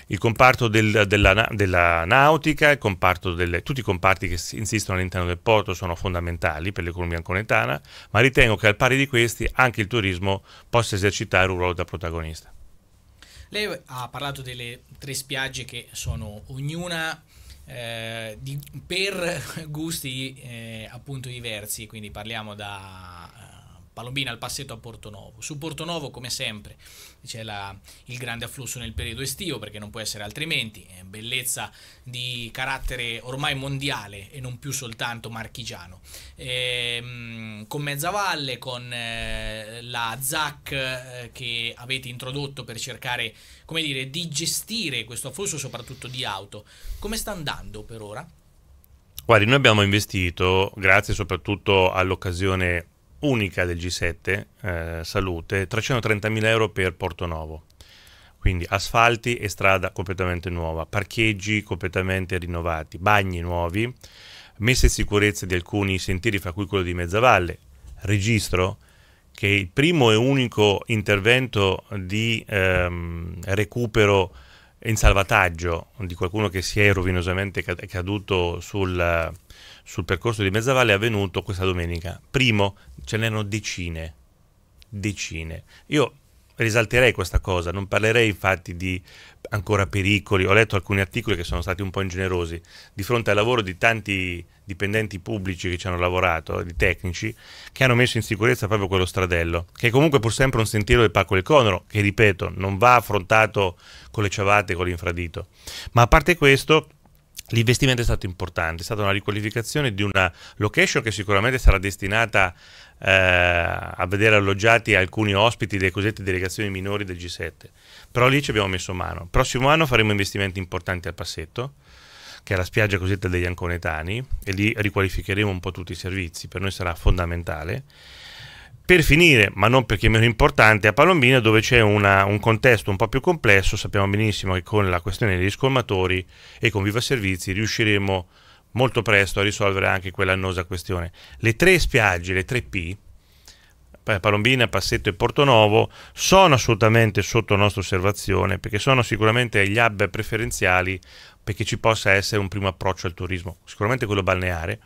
Il comparto del, della, della, nautica, il comparto delle, tutti i comparti che insistono all'interno del porto sono fondamentali per l'economia anconetana, ma ritengo che al pari di questi anche il turismo possa esercitare un ruolo da protagonista. Lei ha parlato delle tre spiagge che sono ognuna eh, di, per (laughs) gusti eh, appunto diversi, quindi parliamo da Palombina al passetto a Porto Portonovo. Su Porto Portonovo, come sempre, c'è il grande afflusso nel periodo estivo, perché non può essere altrimenti, è bellezza di carattere ormai mondiale e non più soltanto marchigiano. E, ehm, con Mezzavalle, con eh, la ZAC eh, che avete introdotto per cercare, come dire, di gestire questo afflusso, soprattutto di auto, come sta andando per ora? Guardi, noi abbiamo investito, grazie soprattutto all'occasione unica del G7 eh, salute, 330.000 euro per Porto Novo. Quindi asfalti e strada completamente nuova, parcheggi completamente rinnovati, bagni nuovi, messa in sicurezza di alcuni sentieri, fra cui quello di Mezzavalle. Registro che il primo e unico intervento di ehm, recupero in salvataggio di qualcuno che si è rovinosamente caduto sul, sul percorso di Mezzavalle è avvenuto questa domenica. Primo, ce n'erano decine, decine. Io risalterei questa cosa, non parlerei infatti di ancora pericoli, ho letto alcuni articoli che sono stati un po' ingenerosi, di fronte al lavoro di tanti dipendenti pubblici che ci hanno lavorato, di tecnici, che hanno messo in sicurezza proprio quello stradello, che è comunque pur sempre un sentiero del Parco del Conoro, che ripeto, non va affrontato con le ciabatte, con l'infradito. Ma a parte questo, L'investimento è stato importante, è stata una riqualificazione di una location che sicuramente sarà destinata eh, a vedere alloggiati alcuni ospiti delle cosiddette delegazioni minori del G7. Però lì ci abbiamo messo mano. Prossimo anno faremo investimenti importanti al Passetto, che è la spiaggia cosiddetta degli Anconetani, e lì riqualificheremo un po' tutti i servizi, per noi sarà fondamentale. Per finire, ma non perché meno importante, a Palombina dove c'è un contesto un po' più complesso, sappiamo benissimo che con la questione degli scolmatori e con Viva Servizi riusciremo a molto presto a risolvere anche quell'annosa questione. Le tre spiagge, le tre P, Palombina, Passetto e Portonovo, sono assolutamente sotto nostra osservazione perché sono sicuramente gli hub preferenziali perché ci possa essere un primo approccio al turismo, sicuramente quello balneare,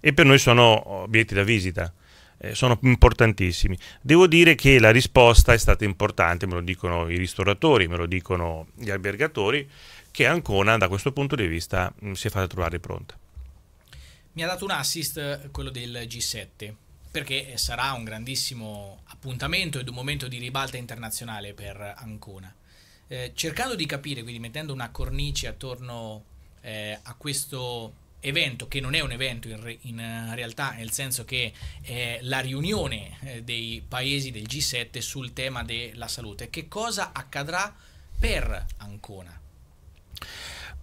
e per noi sono oh, biglietti da visita eh, sono importantissimi. Devo dire che la risposta è stata importante, me lo dicono i ristoratori, me lo dicono gli albergatori, che Ancona da questo punto di vista mm, si è fatta trovare pronta mi ha dato un assist eh, quello del G7 perché sarà un grandissimo appuntamento ed un momento di ribalta internazionale per Ancona. Eh, cercando di capire, quindi mettendo una cornice attorno eh, a questo evento, che non è un evento in, re, in eh, realtà, nel senso che è eh, la riunione dei paesi del G7 sul tema della salute, che cosa accadrà per Ancona?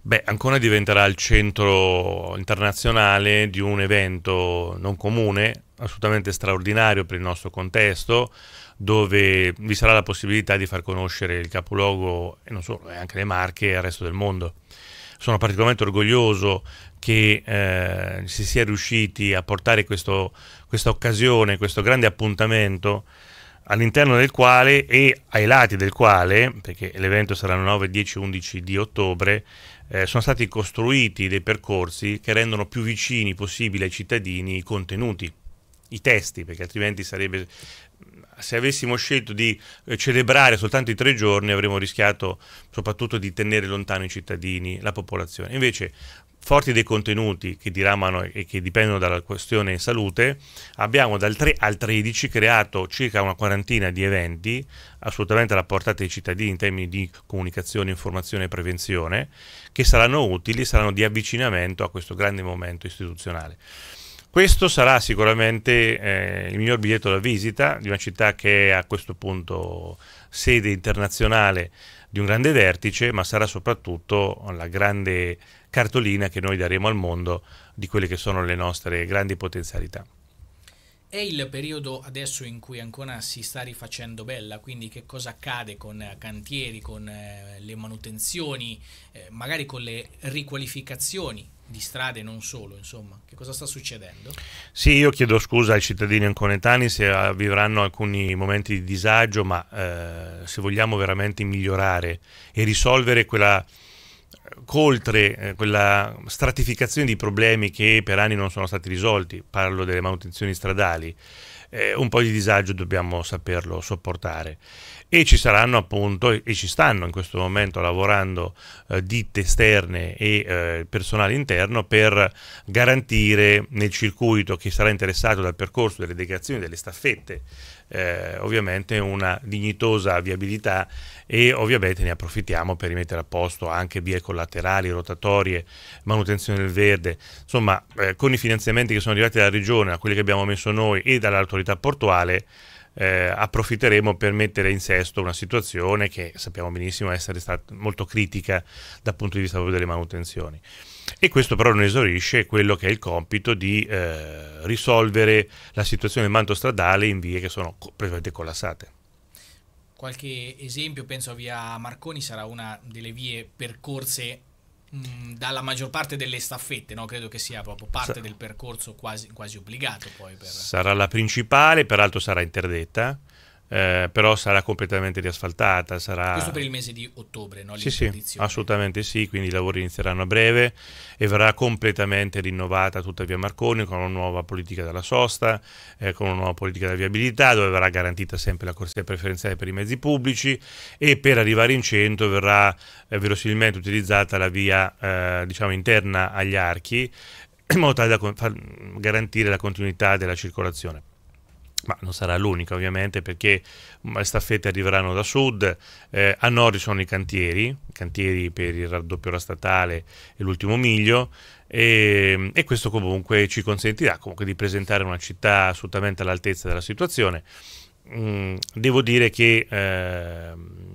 Beh, Ancona diventerà il centro internazionale di un evento non comune, assolutamente straordinario per il nostro contesto, dove vi sarà la possibilità di far conoscere il capoluogo e non solo, eh, anche le Marche al resto del mondo. Sono particolarmente orgoglioso che eh, si sia riusciti a portare questo, questa occasione, questo grande appuntamento all'interno del quale e ai lati del quale, perché l'evento sarà il 9, 10, 11 di ottobre, eh, sono stati costruiti dei percorsi che rendono più vicini possibile ai cittadini i contenuti, i testi, perché altrimenti sarebbe... Se avessimo scelto di eh, celebrare soltanto i tre giorni avremmo rischiato soprattutto di tenere lontano i cittadini, la popolazione. Invece forti dei contenuti che diramano e che dipendono dalla questione salute, abbiamo dal 3 al 13 creato circa una quarantina di eventi assolutamente alla portata dei cittadini in termini di comunicazione, informazione e prevenzione, che saranno utili, saranno di avvicinamento a questo grande momento istituzionale. Questo sarà sicuramente eh, il miglior biglietto da visita di una città che è a questo punto sede internazionale di un grande vertice, ma sarà soprattutto la grande cartolina che noi daremo al mondo di quelle che sono le nostre grandi potenzialità. È il periodo adesso in cui ancora si sta rifacendo bella, quindi che cosa accade con eh, cantieri, con eh, le manutenzioni, eh, magari con le riqualificazioni di strade non solo, insomma, che cosa sta succedendo? Sì, io chiedo scusa ai cittadini anconetani se eh, vivranno alcuni momenti di disagio, ma eh, se vogliamo veramente migliorare e risolvere quella eh, coltre, eh, quella stratificazione di problemi che per anni non sono stati risolti, parlo delle manutenzioni stradali, eh, un po' di disagio dobbiamo saperlo sopportare. E ci saranno appunto, e ci stanno in questo momento lavorando eh, ditte esterne e eh, personale interno per garantire nel circuito che sarà interessato dal percorso delle delegazioni, delle staffette eh, ovviamente una dignitosa viabilità e ovviamente ne approfittiamo per rimettere a posto anche vie collaterali, rotatorie, manutenzione del verde, insomma eh, con i finanziamenti che sono arrivati dalla regione, a quelli che abbiamo messo noi e dall'autorità portuale eh, approfitteremo per mettere in sesto una situazione che sappiamo benissimo essere stata molto critica dal punto di vista proprio delle manutenzioni. E questo però non esaurisce quello che è il compito di eh, risolvere la situazione del manto stradale in vie che sono praticamente collassate. Qualche esempio, penso a via Marconi sarà una delle vie percorse mm, dalla maggior parte delle staffette, no? credo che sia proprio parte Sa del percorso quasi, quasi obbligato. Per... Sarà la principale, peraltro sarà interdetta eh, però sarà completamente riasfaltata. Sarà... Questo per il mese di ottobre, no? Sì, sì, assolutamente sì, quindi i lavori inizieranno a breve e verrà completamente rinnovata tutta via Marconi con una nuova politica della sosta, eh, con una nuova politica della viabilità, dove verrà garantita sempre la corsia preferenziale per i mezzi pubblici e per arrivare in centro verrà eh, verosimilmente utilizzata la via eh, diciamo interna agli archi in modo tale da garantire la continuità della circolazione ma non sarà l'unica ovviamente perché le staffette arriveranno da sud, eh, a nord sono i cantieri, i cantieri per il raddoppio della statale e l'ultimo miglio e, ehm, e, questo comunque ci consentirà comunque di presentare una città assolutamente all'altezza della situazione. Mm, devo dire che eh,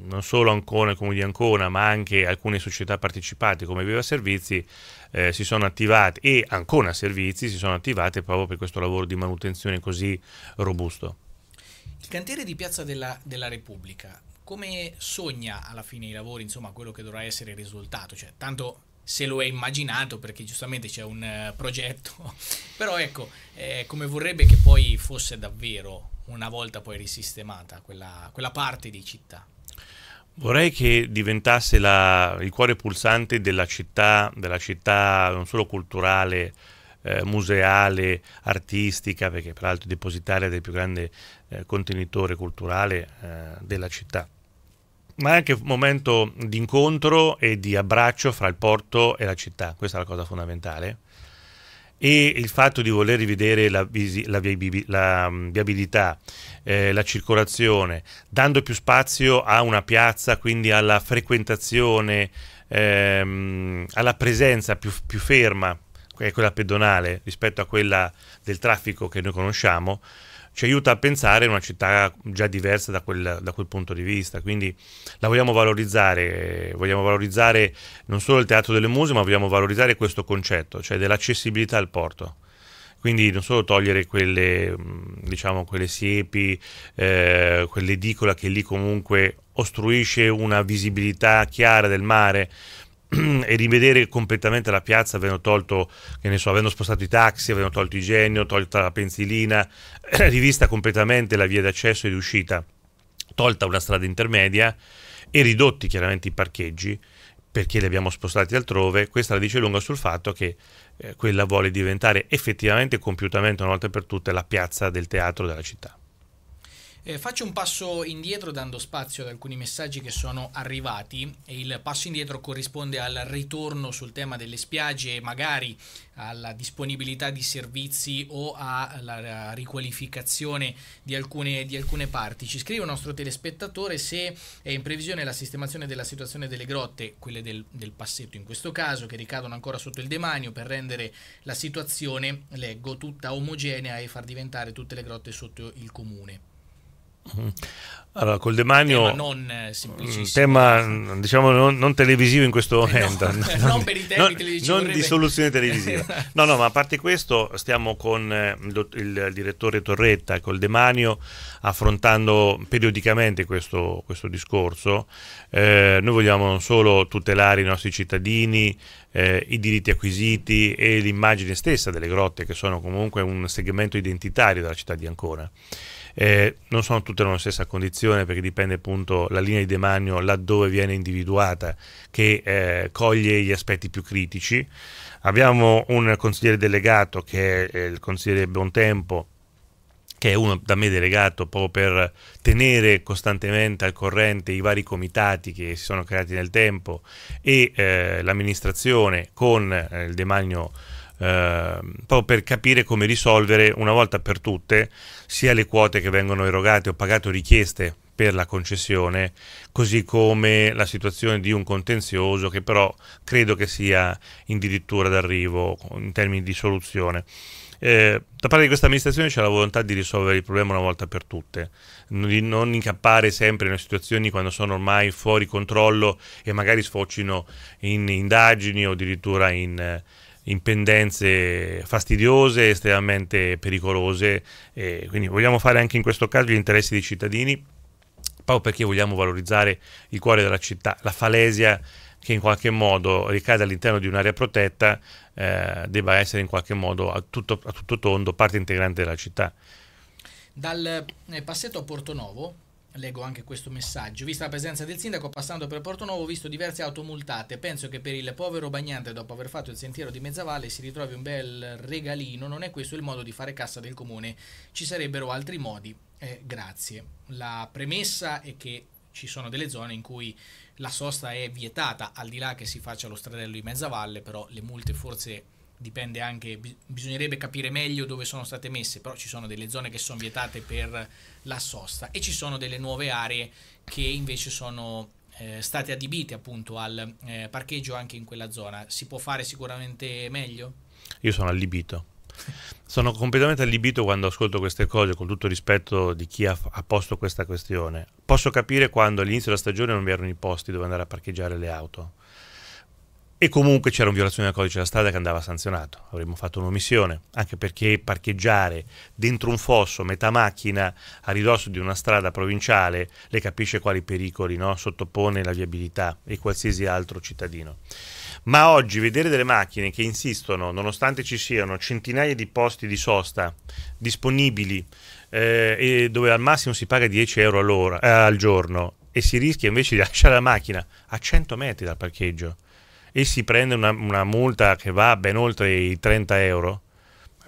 non solo Ancona e Comune di Ancona ma anche alcune società partecipate come Viva Servizi eh, si sono attivate e ancora servizi si sono attivate proprio per questo lavoro di manutenzione così robusto. Il cantiere di Piazza della, della Repubblica, come sogna alla fine i lavori, insomma, quello che dovrà essere il risultato? Cioè, tanto se lo è immaginato perché giustamente c'è un uh, progetto, (laughs) però ecco, eh, come vorrebbe che poi fosse davvero una volta poi risistemata quella, quella parte di città. Vorrei che diventasse la, il cuore pulsante della città, della città non solo culturale, eh, museale, artistica, perché peraltro è depositaria del più grande eh, contenitore culturale eh, della città, ma è anche un momento di incontro e di abbraccio fra il porto e la città, questa è la cosa fondamentale, e il fatto di voler rivedere la, la, viabilità eh, la circolazione, dando più spazio a una piazza, quindi alla frequentazione, ehm, alla presenza più, più ferma, che è quella pedonale rispetto a quella del traffico che noi conosciamo, ci aiuta a pensare una città già diversa da quel, da quel, punto di vista. Quindi la vogliamo valorizzare, vogliamo valorizzare non solo il teatro delle muse, ma vogliamo valorizzare questo concetto, cioè dell'accessibilità al porto quindi non solo togliere quelle, mm, diciamo, quelle siepi, eh, quell'edicola che lì comunque ostruisce una visibilità chiara del mare, (clears throat) e rivedere completamente la piazza, avendo tolto, che ne so, avendo spostato i taxi, avendo tolto il genio, tolta la pensilina, (clears throat) rivista completamente la via d'accesso e di uscita, tolta una strada intermedia e ridotti chiaramente i parcheggi perché li abbiamo spostati altrove, questa la dice lunga sul fatto che eh, quella vuole diventare effettivamente compiutamente una volta per tutte la piazza del teatro della città. Eh, faccio un passo indietro dando spazio ad alcuni messaggi che sono arrivati e il passo indietro corrisponde al ritorno sul tema delle spiagge e magari alla disponibilità di servizi o alla eh, riqualificazione di alcune, di alcune parti. Ci scrive un nostro telespettatore se è in previsione la sistemazione della situazione delle grotte, quelle del, del passetto in questo caso, che ricadono ancora sotto il demanio per rendere la situazione, leggo, tutta omogenea e far diventare tutte le grotte sotto il comune. Allora, col demanio, tema non eh, semplicissimo, mm, tema mm, diciamo non, non televisivo in questo eh, momento, no, (laughs) non, non, per i temi non, non di soluzione televisiva. (laughs) no, no, ma a parte questo, stiamo con eh, il, il direttore Torretta, e col demanio, affrontando periodicamente questo, questo discorso. Eh, noi vogliamo non solo tutelare i nostri cittadini, eh, i diritti acquisiti e l'immagine stessa delle grotte, che sono comunque un segmento identitario della città di Ancona eh, non sono tutte nella stessa condizione perché dipende appunto la linea di demanio laddove viene individuata che eh, coglie gli aspetti più critici. Abbiamo un consigliere delegato che è eh, il consigliere Bontempo che è uno da me delegato proprio per tenere costantemente al corrente i vari comitati che si sono creati nel tempo e eh, l'amministrazione con eh, il demanio Ehm, proprio per capire come risolvere una volta per tutte sia le quote che vengono erogate o pagate o richieste per la concessione, così come la situazione di un contenzioso che però credo che sia addirittura d'arrivo in termini di soluzione. Eh, da parte di questa amministrazione c'è la volontà di risolvere il problema una volta per tutte, di non incappare sempre in situazioni quando sono ormai fuori controllo e magari sfocino in indagini o addirittura in, in pendenze fastidiose, estremamente pericolose, E quindi vogliamo fare anche in questo caso gli interessi dei cittadini, proprio perché vogliamo valorizzare il cuore della città, la falesia che in qualche modo ricade all'interno di un'area protetta eh, debba essere in qualche modo a tutto, a tutto tondo parte integrante della città. Dal eh, passetto a Porto Novo Leggo anche questo messaggio. Vista la presenza del sindaco, passando per Porto Nuovo, ho visto diverse auto multate. Penso che per il povero bagnante, dopo aver fatto il sentiero di Mezzavalle, si ritrovi un bel regalino. Non è questo il modo di fare cassa del comune. Ci sarebbero altri modi. Eh, grazie. La premessa è che ci sono delle zone in cui la sosta è vietata, al di là che si faccia lo stradello di Mezzavalle, però le multe forse dipende anche, bisognerebbe capire meglio dove sono state messe, però ci sono delle zone che sono vietate per la sosta e ci sono delle nuove aree che invece sono eh, state adibite appunto al eh, parcheggio anche in quella zona. Si può fare sicuramente meglio? Io sono allibito. Sono completamente allibito quando ascolto queste cose, con tutto rispetto di chi ha, ha posto questa questione. Posso capire quando all'inizio della stagione non vi erano i posti dove andare a parcheggiare le auto, e comunque c'era una violazione del codice della strada che andava sanzionato, avremmo fatto un'omissione, anche perché parcheggiare dentro un fosso, metà macchina, a ridosso di una strada provinciale, le capisce quali pericoli no? sottopone la viabilità e qualsiasi altro cittadino. Ma oggi vedere delle macchine che insistono, nonostante ci siano centinaia di posti di sosta disponibili, eh, dove al massimo si paga 10 euro eh, al giorno, e si rischia invece di (laughs) lasciare la macchina a 100 metri dal parcheggio, e si prende una, una multa che va ben oltre i 30 euro,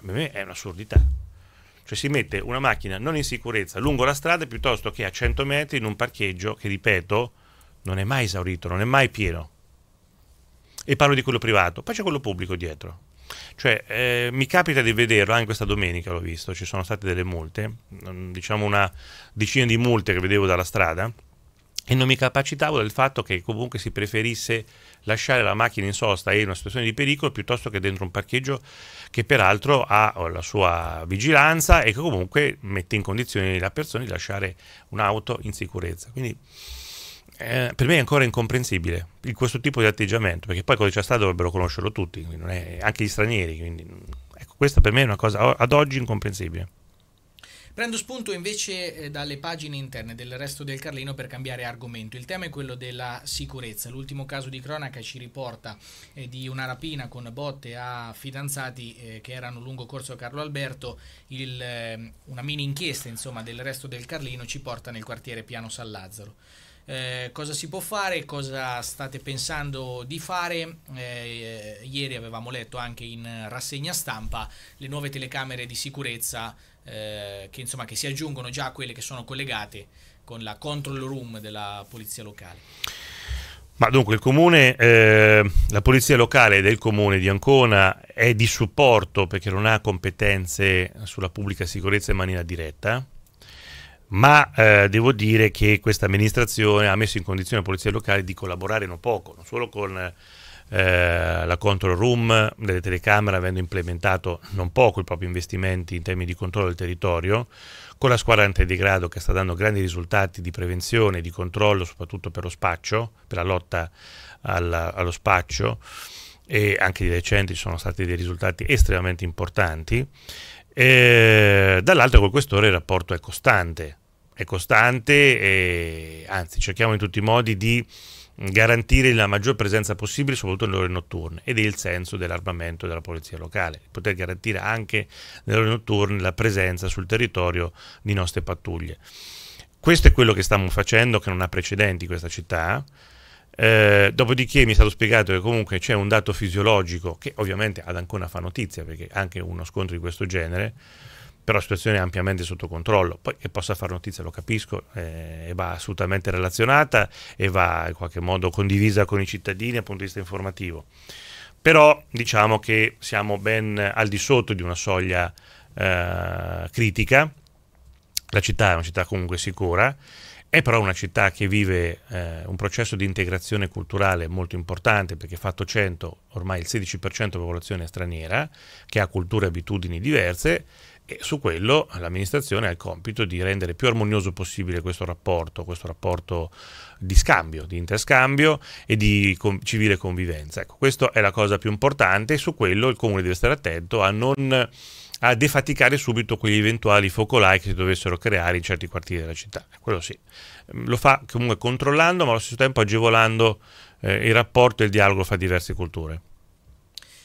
per me è un'assurdità. Cioè si mette una macchina non in sicurezza lungo la strada piuttosto che a 100 metri in un parcheggio che, ripeto, non è mai esaurito, non è mai pieno. E parlo di quello privato, poi c'è quello pubblico dietro. Cioè, eh, mi capita di vederlo, anche questa domenica l'ho visto, ci sono state delle multe, mm, diciamo una decina di multe che vedevo dalla strada, e non mi capacitavo del fatto che comunque si preferisse lasciare la macchina in sosta e in una situazione di pericolo piuttosto che dentro un parcheggio che peraltro ha oh, la sua vigilanza e che comunque mette in condizione la persona di lasciare un'auto in sicurezza. Quindi eh, per me è ancora incomprensibile questo tipo di atteggiamento, perché poi codice stato dovrebbero conoscerlo tutti, è, anche gli stranieri. Quindi, ecco, questa per me è una cosa ad oggi incomprensibile. Prendo spunto invece eh, dalle pagine interne del resto del Carlino per cambiare argomento. Il tema è quello della sicurezza. L'ultimo caso di cronaca ci riporta eh, di una rapina con botte a fidanzati eh, che erano lungo corso Carlo Alberto. Il, eh, una mini inchiesta insomma, del resto del Carlino ci porta nel quartiere Piano San Lazzaro. Eh, cosa si può fare, cosa state pensando di fare. Eh, ieri avevamo letto anche in rassegna stampa le nuove telecamere di sicurezza eh, che, insomma, che si aggiungono già a quelle che sono collegate con la control room della polizia locale. Ma dunque il comune, eh, la polizia locale del comune di Ancona è di supporto perché non ha competenze sulla pubblica sicurezza in maniera diretta, ma eh, devo dire che questa amministrazione ha messo in condizione la polizia locale di collaborare non poco, non solo con eh, la control room delle telecamere avendo implementato non poco i propri investimenti in termini di controllo del territorio, con la squadra antidegrado che sta dando grandi risultati di prevenzione e di controllo soprattutto per lo spaccio, per la lotta alla, allo spaccio e anche di recente ci sono stati dei risultati estremamente importanti. E, dall'altro col questore il rapporto è costante, è costante e anzi cerchiamo in tutti i modi di garantire la maggior presenza possibile, soprattutto nelle ore notturne, ed è il senso dell'armamento della polizia locale, poter garantire anche nelle ore notturne la presenza sul territorio di nostre pattuglie. Questo è quello che stiamo facendo, che non ha precedenti in questa città. Eh, dopodiché mi è stato spiegato che comunque c'è un dato fisiologico che ovviamente ad Ancona fa notizia, perché anche uno scontro di questo genere, però la situazione è ampiamente sotto controllo. Poi che possa fare notizia, lo capisco, eh, e va assolutamente relazionata e va in qualche modo condivisa con i cittadini dal punto di vista informativo. Però diciamo che siamo ben al di sotto di una soglia eh, critica, la città è una città comunque sicura, è però una città che vive eh, un processo di integrazione culturale molto importante perché fatto 100 ormai il 16% della popolazione è straniera, che ha culture e abitudini diverse e su quello l'amministrazione ha il compito di rendere più armonioso possibile questo rapporto, questo rapporto di scambio, di interscambio e di civile convivenza. Ecco, questa è la cosa più importante e su quello il comune deve stare attento a non a defaticare subito quegli eventuali focolai che si dovessero creare in certi quartieri della città. Quello sì, lo fa comunque controllando, ma allo stesso tempo agevolando eh, il rapporto e il dialogo fra diverse culture.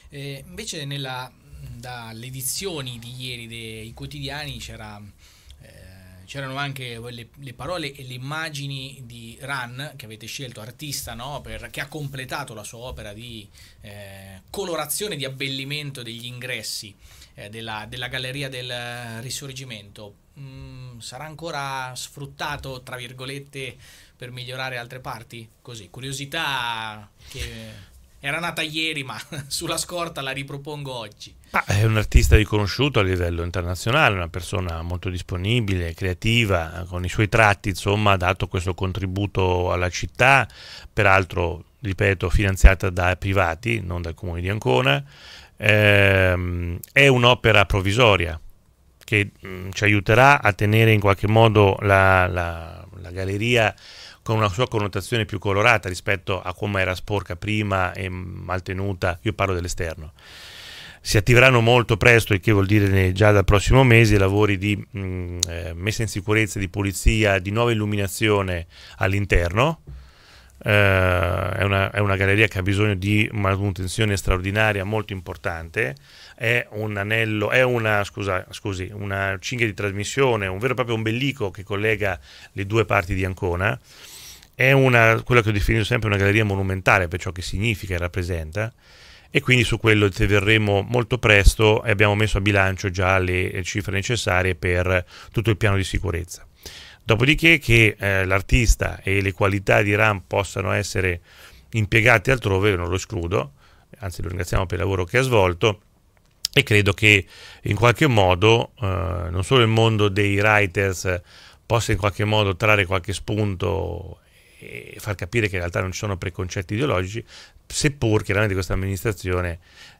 Eh, invece nella dalle edizioni di ieri dei quotidiani c'era eh, c'erano anche le, le, parole e le immagini di Ran che avete scelto, artista no? per, che ha completato la sua opera di eh, colorazione, di abbellimento degli ingressi eh, della, della, Galleria del Risorgimento. Mm, sarà ancora sfruttato, tra virgolette, per migliorare altre parti? Così, curiosità che era nata ieri, ma (laughs) sulla scorta la ripropongo oggi. Ah, è un artista riconosciuto a livello internazionale, una persona molto disponibile, creativa, con i suoi tratti, insomma, ha dato questo contributo alla città, peraltro, ripeto, finanziata da privati, non dal comune di Ancona. Ehm, è un'opera provvisoria che mm, ci aiuterà a tenere in qualche modo la, la, la galleria con una sua connotazione più colorata rispetto a come era sporca prima e maltenuta, io parlo dell'esterno. Si attiveranno molto presto, il che vuol dire già dal prossimo mese, i lavori di mh, mm, eh, messa in sicurezza, di pulizia, di nuova illuminazione all'interno. Eh, è, una, è, una, galleria che ha bisogno di manutenzione straordinaria molto importante. È un anello, è una, scusa, scusi, una cinghia di trasmissione, un vero e proprio ombelico che collega le due parti di Ancona è una, quella che ho definito sempre una galleria monumentale per ciò che significa e rappresenta e quindi su quello interverremo molto presto e abbiamo messo a bilancio già le cifre necessarie per tutto il piano di sicurezza. Dopodiché che eh, l'artista e le qualità di RAM possano essere impiegate altrove, non lo escludo, anzi lo ringraziamo per il lavoro che ha svolto e credo che in qualche modo eh, non solo il mondo dei writers possa in qualche modo trarre qualche spunto e far capire che in realtà non ci sono preconcetti ideologici, seppur chiaramente questa amministrazione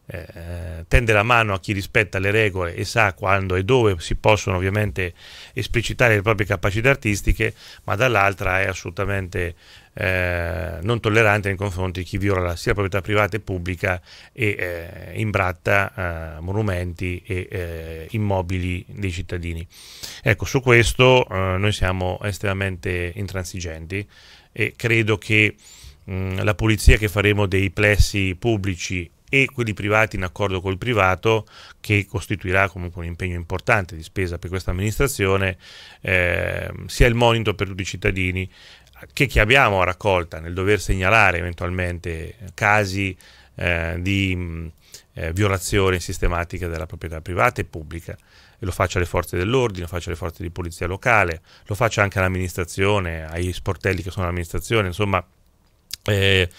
eh, tende la mano a chi rispetta le regole e sa quando e dove si possono ovviamente esplicitare le proprie capacità artistiche, ma dall'altra è assolutamente eh, non tollerante nei confronti di chi viola sia la proprietà privata e pubblica e eh, imbratta eh, monumenti e eh, immobili dei cittadini. Ecco, su questo eh, noi siamo estremamente intransigenti e credo che mh, la pulizia che faremo dei plessi pubblici e quelli privati in accordo col privato, che costituirà comunque un impegno importante di spesa per questa amministrazione, eh, sia il monito per tutti i cittadini che, che abbiamo a raccolta nel dover segnalare eventualmente casi eh, di mh, eh, violazione sistematica della proprietà privata e pubblica e lo faccia alle forze dell'ordine, lo faccia alle forze di polizia locale, lo faccia anche all'amministrazione, ai sportelli che sono all'amministrazione, insomma eh,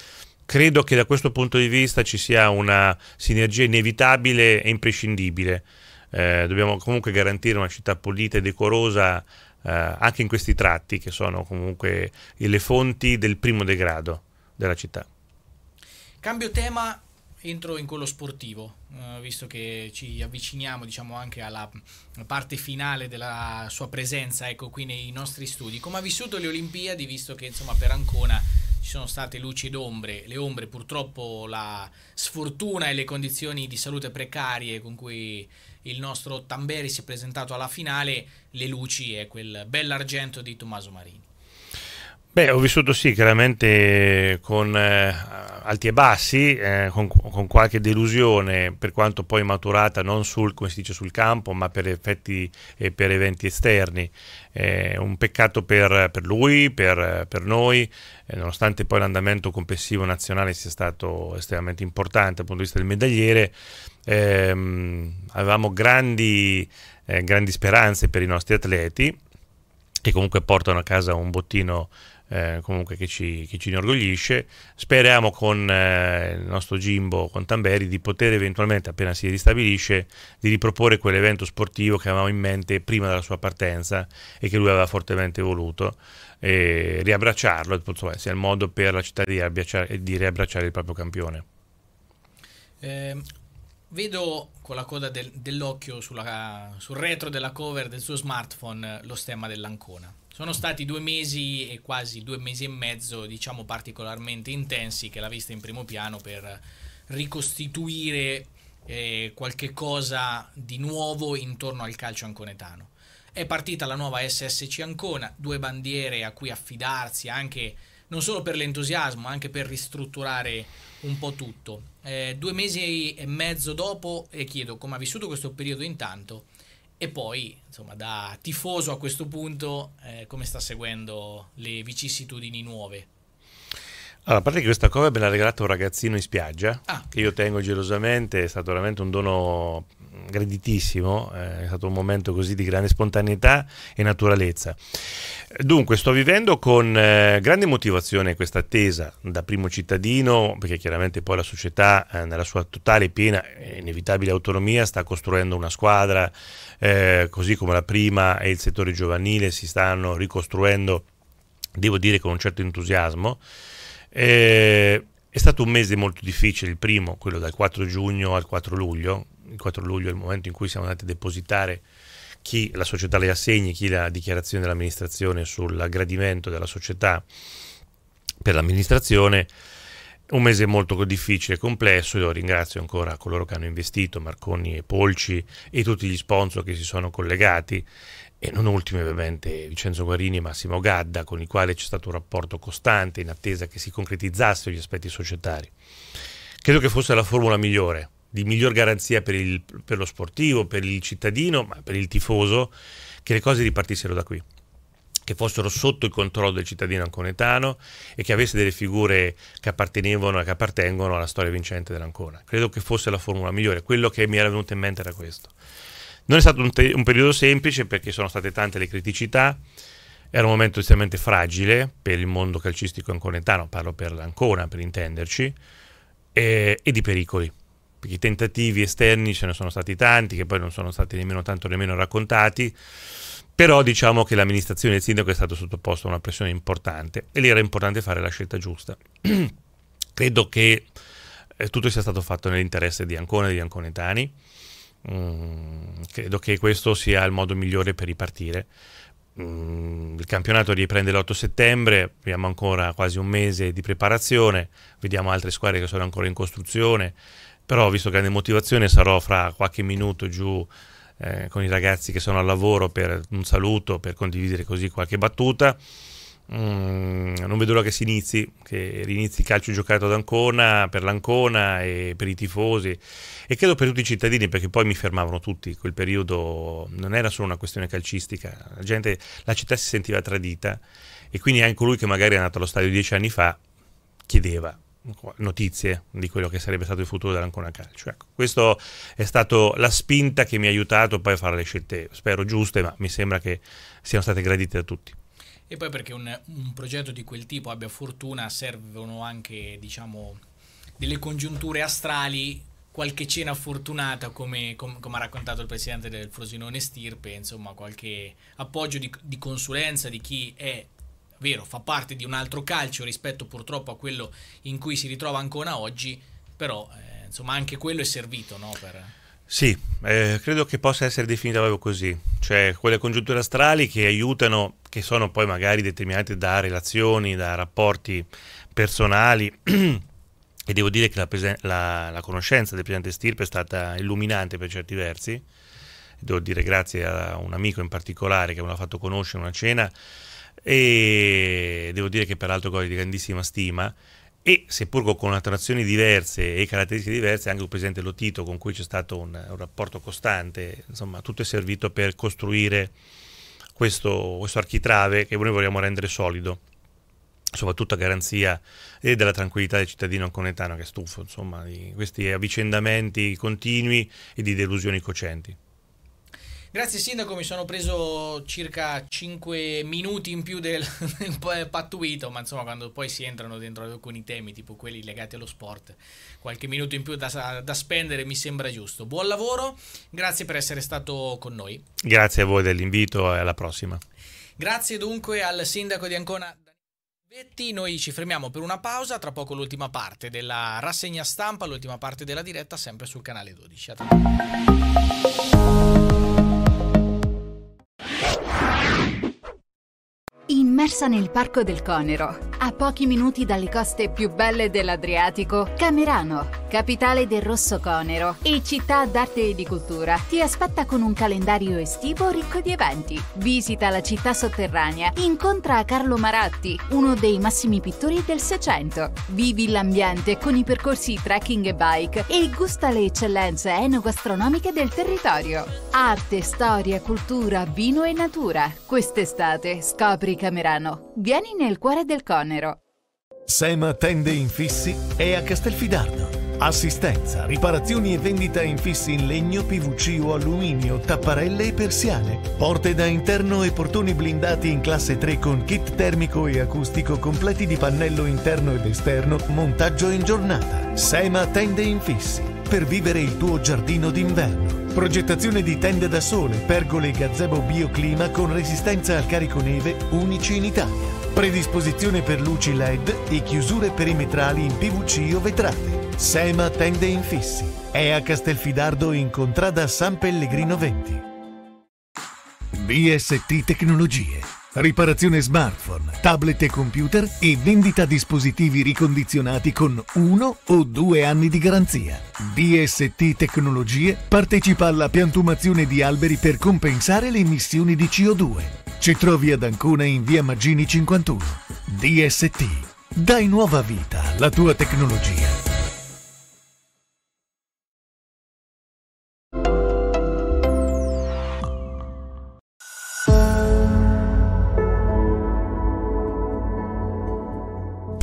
credo che da questo punto di vista ci sia una sinergia inevitabile e imprescindibile. Eh, dobbiamo comunque garantire una città pulita e decorosa eh, anche in questi tratti che sono comunque le fonti del primo degrado della città. Cambio tema entro in quello sportivo, eh, visto che ci avviciniamo diciamo, anche alla parte finale della sua presenza ecco, qui nei nostri studi. Come ha vissuto le Olimpiadi, visto che insomma, per Ancona ci sono state luci ed ombre, le ombre purtroppo la sfortuna e le condizioni di salute precarie con cui il nostro Tamberi si è presentato alla finale, le luci e quel bell'argento di Tommaso Marini. Beh, ho vissuto sì, chiaramente con eh, alti e bassi, eh, con, con, qualche delusione, per quanto poi maturata non sul, dice, sul campo, ma per effetti e eh, per eventi esterni. Eh, un peccato per, per lui, per, per noi, eh, nonostante poi l'andamento complessivo nazionale sia stato estremamente importante dal punto di vista del medagliere, ehm, avevamo grandi, eh, grandi speranze per i nostri atleti che comunque portano a casa un bottino eh, comunque che ci, che ci, inorgoglisce. Speriamo con eh, il nostro Gimbo, con Tamberi, di poter eventualmente, appena si ristabilisce, di riproporre quell'evento sportivo che avevamo in mente prima della sua partenza e che lui aveva fortemente voluto, e riabbracciarlo, insomma, sia il modo per la città di riabbracciare, di riabbracciare il proprio campione. Eh, vedo con la coda del, dell'occhio sulla, sul retro della cover del suo smartphone lo stemma dell'Ancona. Sono stati due mesi e quasi due mesi e mezzo, diciamo particolarmente intensi, che l'ha vista in primo piano per ricostituire eh, qualche cosa di nuovo intorno al calcio anconetano. È partita la nuova SSC Ancona, due bandiere a cui affidarsi anche non solo per l'entusiasmo, ma anche per ristrutturare un po' tutto. Eh, due mesi e mezzo dopo, e chiedo come ha vissuto questo periodo intanto, e poi, insomma, da tifoso a questo punto, eh, come sta seguendo le vicissitudini nuove? Allora, a parte che questa cover me l'ha regalata un ragazzino in spiaggia, ah. che io tengo gelosamente, è stato veramente un dono mm, graditissimo, eh, è stato un momento così di grande spontaneità e naturalezza. Dunque, sto vivendo con eh, grande motivazione questa attesa da primo cittadino, perché chiaramente poi la società eh, nella sua totale, piena e inevitabile autonomia sta costruendo una squadra, eh, così come la prima e il settore giovanile si stanno ricostruendo, devo dire, con un certo entusiasmo. Eh, è stato un mese molto difficile, il primo, quello dal 4 giugno al 4 luglio. Il 4 luglio è il momento in cui siamo andati a depositare chi la società le assegni, chi la dichiarazione dell'amministrazione sull'aggradimento della società per l'amministrazione un mese molto difficile e complesso. Io ringrazio ancora coloro che hanno investito, Marconi e Polci e tutti gli sponsor che si sono collegati e non ultimi ovviamente Vincenzo Guarini e Massimo Gadda, con i quali c'è stato un rapporto costante in attesa che si concretizzassero gli aspetti societari. Credo che fosse la formula migliore, di miglior garanzia per, il, per lo sportivo, per il cittadino, ma per il tifoso, che le cose ripartissero da qui che fossero sotto il controllo del cittadino anconetano e che avesse delle figure che appartenevano e che appartengono alla storia vincente dell'Ancona. Credo che fosse la formula migliore, quello che mi era venuto in mente era questo. Non è stato un, te- un periodo semplice perché sono state tante le criticità, era un momento estremamente fragile per il mondo calcistico anconetano, parlo per l'Ancona per intenderci, e, e di pericoli perché i tentativi esterni ce ne sono stati tanti che poi non sono stati nemmeno tanto nemmeno raccontati però diciamo che l'amministrazione del sindaco è stato sottoposto a una pressione importante e lì era importante fare la scelta giusta. (clears throat) Credo che eh, tutto sia stato fatto nell'interesse di Ancona e di Anconetani. Mm, credo che questo sia il modo migliore per ripartire. Mm, il campionato riprende l'8 settembre, abbiamo ancora quasi un mese di preparazione, vediamo altre squadre che sono ancora in costruzione, però visto che grande motivazione, sarò fra qualche minuto giù eh, con i ragazzi che sono al lavoro per un saluto, per condividere così qualche battuta. Mm, non vedo l'ora che si inizi, che rinizi il calcio giocato ad Ancona, per l'Ancona e per i tifosi e credo per tutti i cittadini perché poi mi fermavano tutti, quel periodo non era solo una questione calcistica, la, gente, la città si sentiva tradita e quindi anche lui che magari è andato allo stadio dieci anni fa chiedeva notizie di quello che sarebbe stato il futuro dell'Ancona Calcio. Ecco, questa è stata la spinta che mi ha aiutato poi a fare le scelte, spero giuste, ma mi sembra che siano state gradite da tutti. E poi perché un, un progetto di quel tipo abbia fortuna servono anche, diciamo, delle congiunture astrali qualche cena fortunata, come, com, come, ha raccontato il presidente del Frosinone Stirpe, insomma, qualche appoggio di, di, consulenza di chi è vero, fa parte di un altro calcio rispetto purtroppo a quello in cui si ritrova ancora oggi, però eh, insomma anche quello è servito no, per... Sì, eh, credo che possa essere definita proprio così, cioè quelle congiunture astrali che aiutano, che sono poi magari determinate da relazioni, da rapporti personali (clears throat) e devo dire che la, la, la conoscenza del presente stirpe è stata illuminante per certi versi, devo dire grazie a un amico in particolare che me l'ha fatto conoscere in una cena, e devo dire che peraltro gode di grandissima stima e seppur con attrazioni diverse e caratteristiche diverse anche il presidente Lotito con cui c'è stato un, un, rapporto costante insomma tutto è servito per costruire questo, questo architrave che noi vogliamo rendere solido soprattutto a garanzia e eh, della tranquillità del cittadino anconetano che è stufo insomma, di questi avvicendamenti continui e di delusioni cocenti. Grazie Sindaco, mi sono preso circa 5 minuti in più del, (laughs) pattuito, ma insomma quando poi si entrano dentro alcuni temi, tipo quelli legati allo sport, qualche minuto in più da, da spendere mi sembra giusto. Buon lavoro, grazie per essere stato con noi. Grazie a voi dell'invito e alla prossima. Grazie dunque al Sindaco di Ancona. noi ci fermiamo per una pausa, tra poco l'ultima parte della rassegna stampa, l'ultima parte della diretta sempre sul canale 12. Immersa nel Parco del Conero, a pochi minuti dalle coste più belle dell'Adriatico, Camerano, capitale del Rosso Conero e città d'arte e di cultura, ti aspetta con un calendario estivo ricco di eventi. Visita la città sotterranea, incontra Carlo Maratti, uno dei massimi pittori del Seicento. Vivi l'ambiente con i percorsi trekking e bike e gusta le eccellenze enogastronomiche del territorio. Arte, storia, cultura, vino e natura. Quest'estate scopri Camerano. Vieni nel cuore del Conero. SEMA Tende Infissi è a Castelfidardo. Assistenza, riparazioni e vendita infissi in legno, PVC o alluminio, tapparelle e persiane, porte da interno e portoni blindati in classe 3 con kit termico e acustico completi di pannello interno ed esterno, montaggio in giornata. SEMA Tende Infissi per vivere il tuo giardino d'inverno. Progettazione di tende da sole, pergole e gazebo bioclima con resistenza al carico neve unici in Italia. Predisposizione per luci LED e chiusure perimetrali in PVC o vetrate. Sema Tende Infissi. È a Castelfidardo in contrada San Pellegrino 20. BST Tecnologie Riparazione smartphone, tablet e computer e vendita dispositivi ricondizionati con uno o due anni di garanzia. DST Tecnologie partecipa alla piantumazione di alberi per compensare le emissioni di CO2. Ci trovi ad Ancona in via Maggini 51. DST. Dai nuova vita alla tua tecnologia.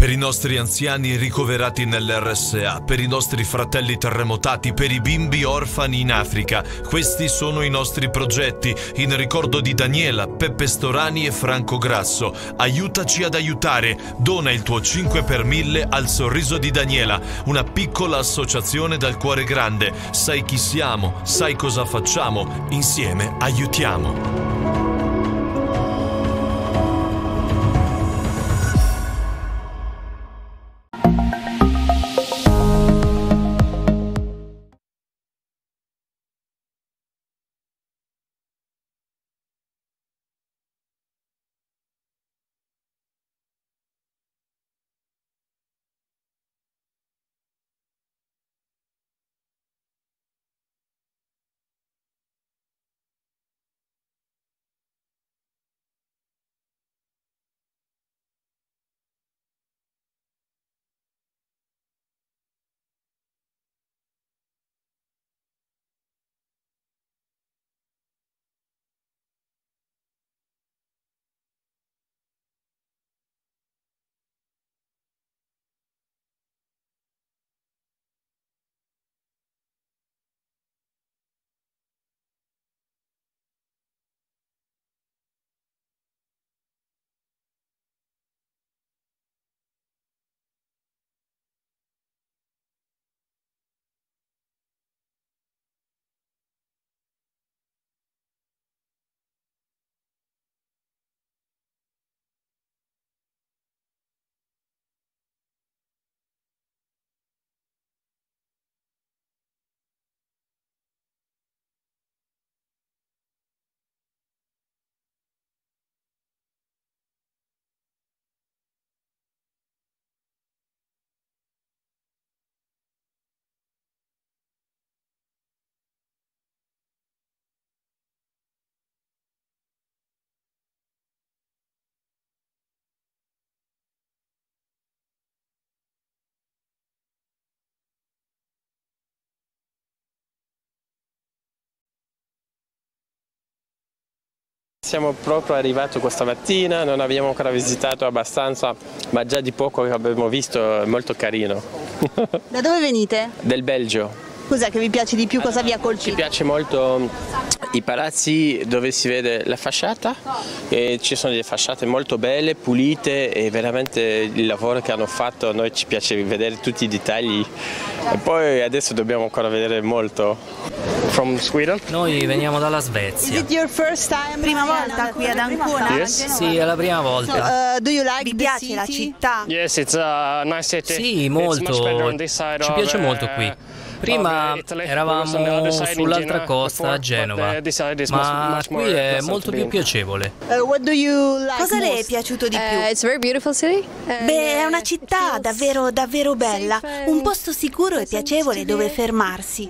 per i nostri anziani ricoverati nell'RSA, per i nostri fratelli terremotati, per i bimbi orfani in Africa. Questi sono i nostri progetti, in ricordo di Daniela, Peppe Storani e Franco Grasso. Aiutaci ad aiutare, dona il tuo 5 per 1000 al sorriso di Daniela, una piccola associazione dal cuore grande. Sai chi siamo, sai cosa facciamo, insieme aiutiamo. Siamo proprio arrivati questa mattina, non abbiamo ancora visitato abbastanza, ma già di poco abbiamo visto, è molto carino. (laughs) Da dove venite? Del Belgio. Cos'è che vi piace di più? Cosa vi ha colpito? Mi piace molto i palazzi dove si vede la fasciata, e ci sono delle fasciate molto belle, pulite e veramente il lavoro che hanno fatto a noi ci piace vedere tutti i dettagli e poi adesso dobbiamo ancora vedere molto. Noi veniamo dalla Svezia. Prima volta qui ad Ancona? Yes. Sì, è la prima volta. So, uh, like Vi piace la città? Yes, nice sì, molto. Ci piace uh, molto qui. Prima eravamo sull'altra costa eh, a Genova, eh, ma qui è molto più piacevole. Eh, Cosa le è piaciuto di più? Beh, è una città davvero, davvero bella, un posto sicuro e piacevole dove fermarsi.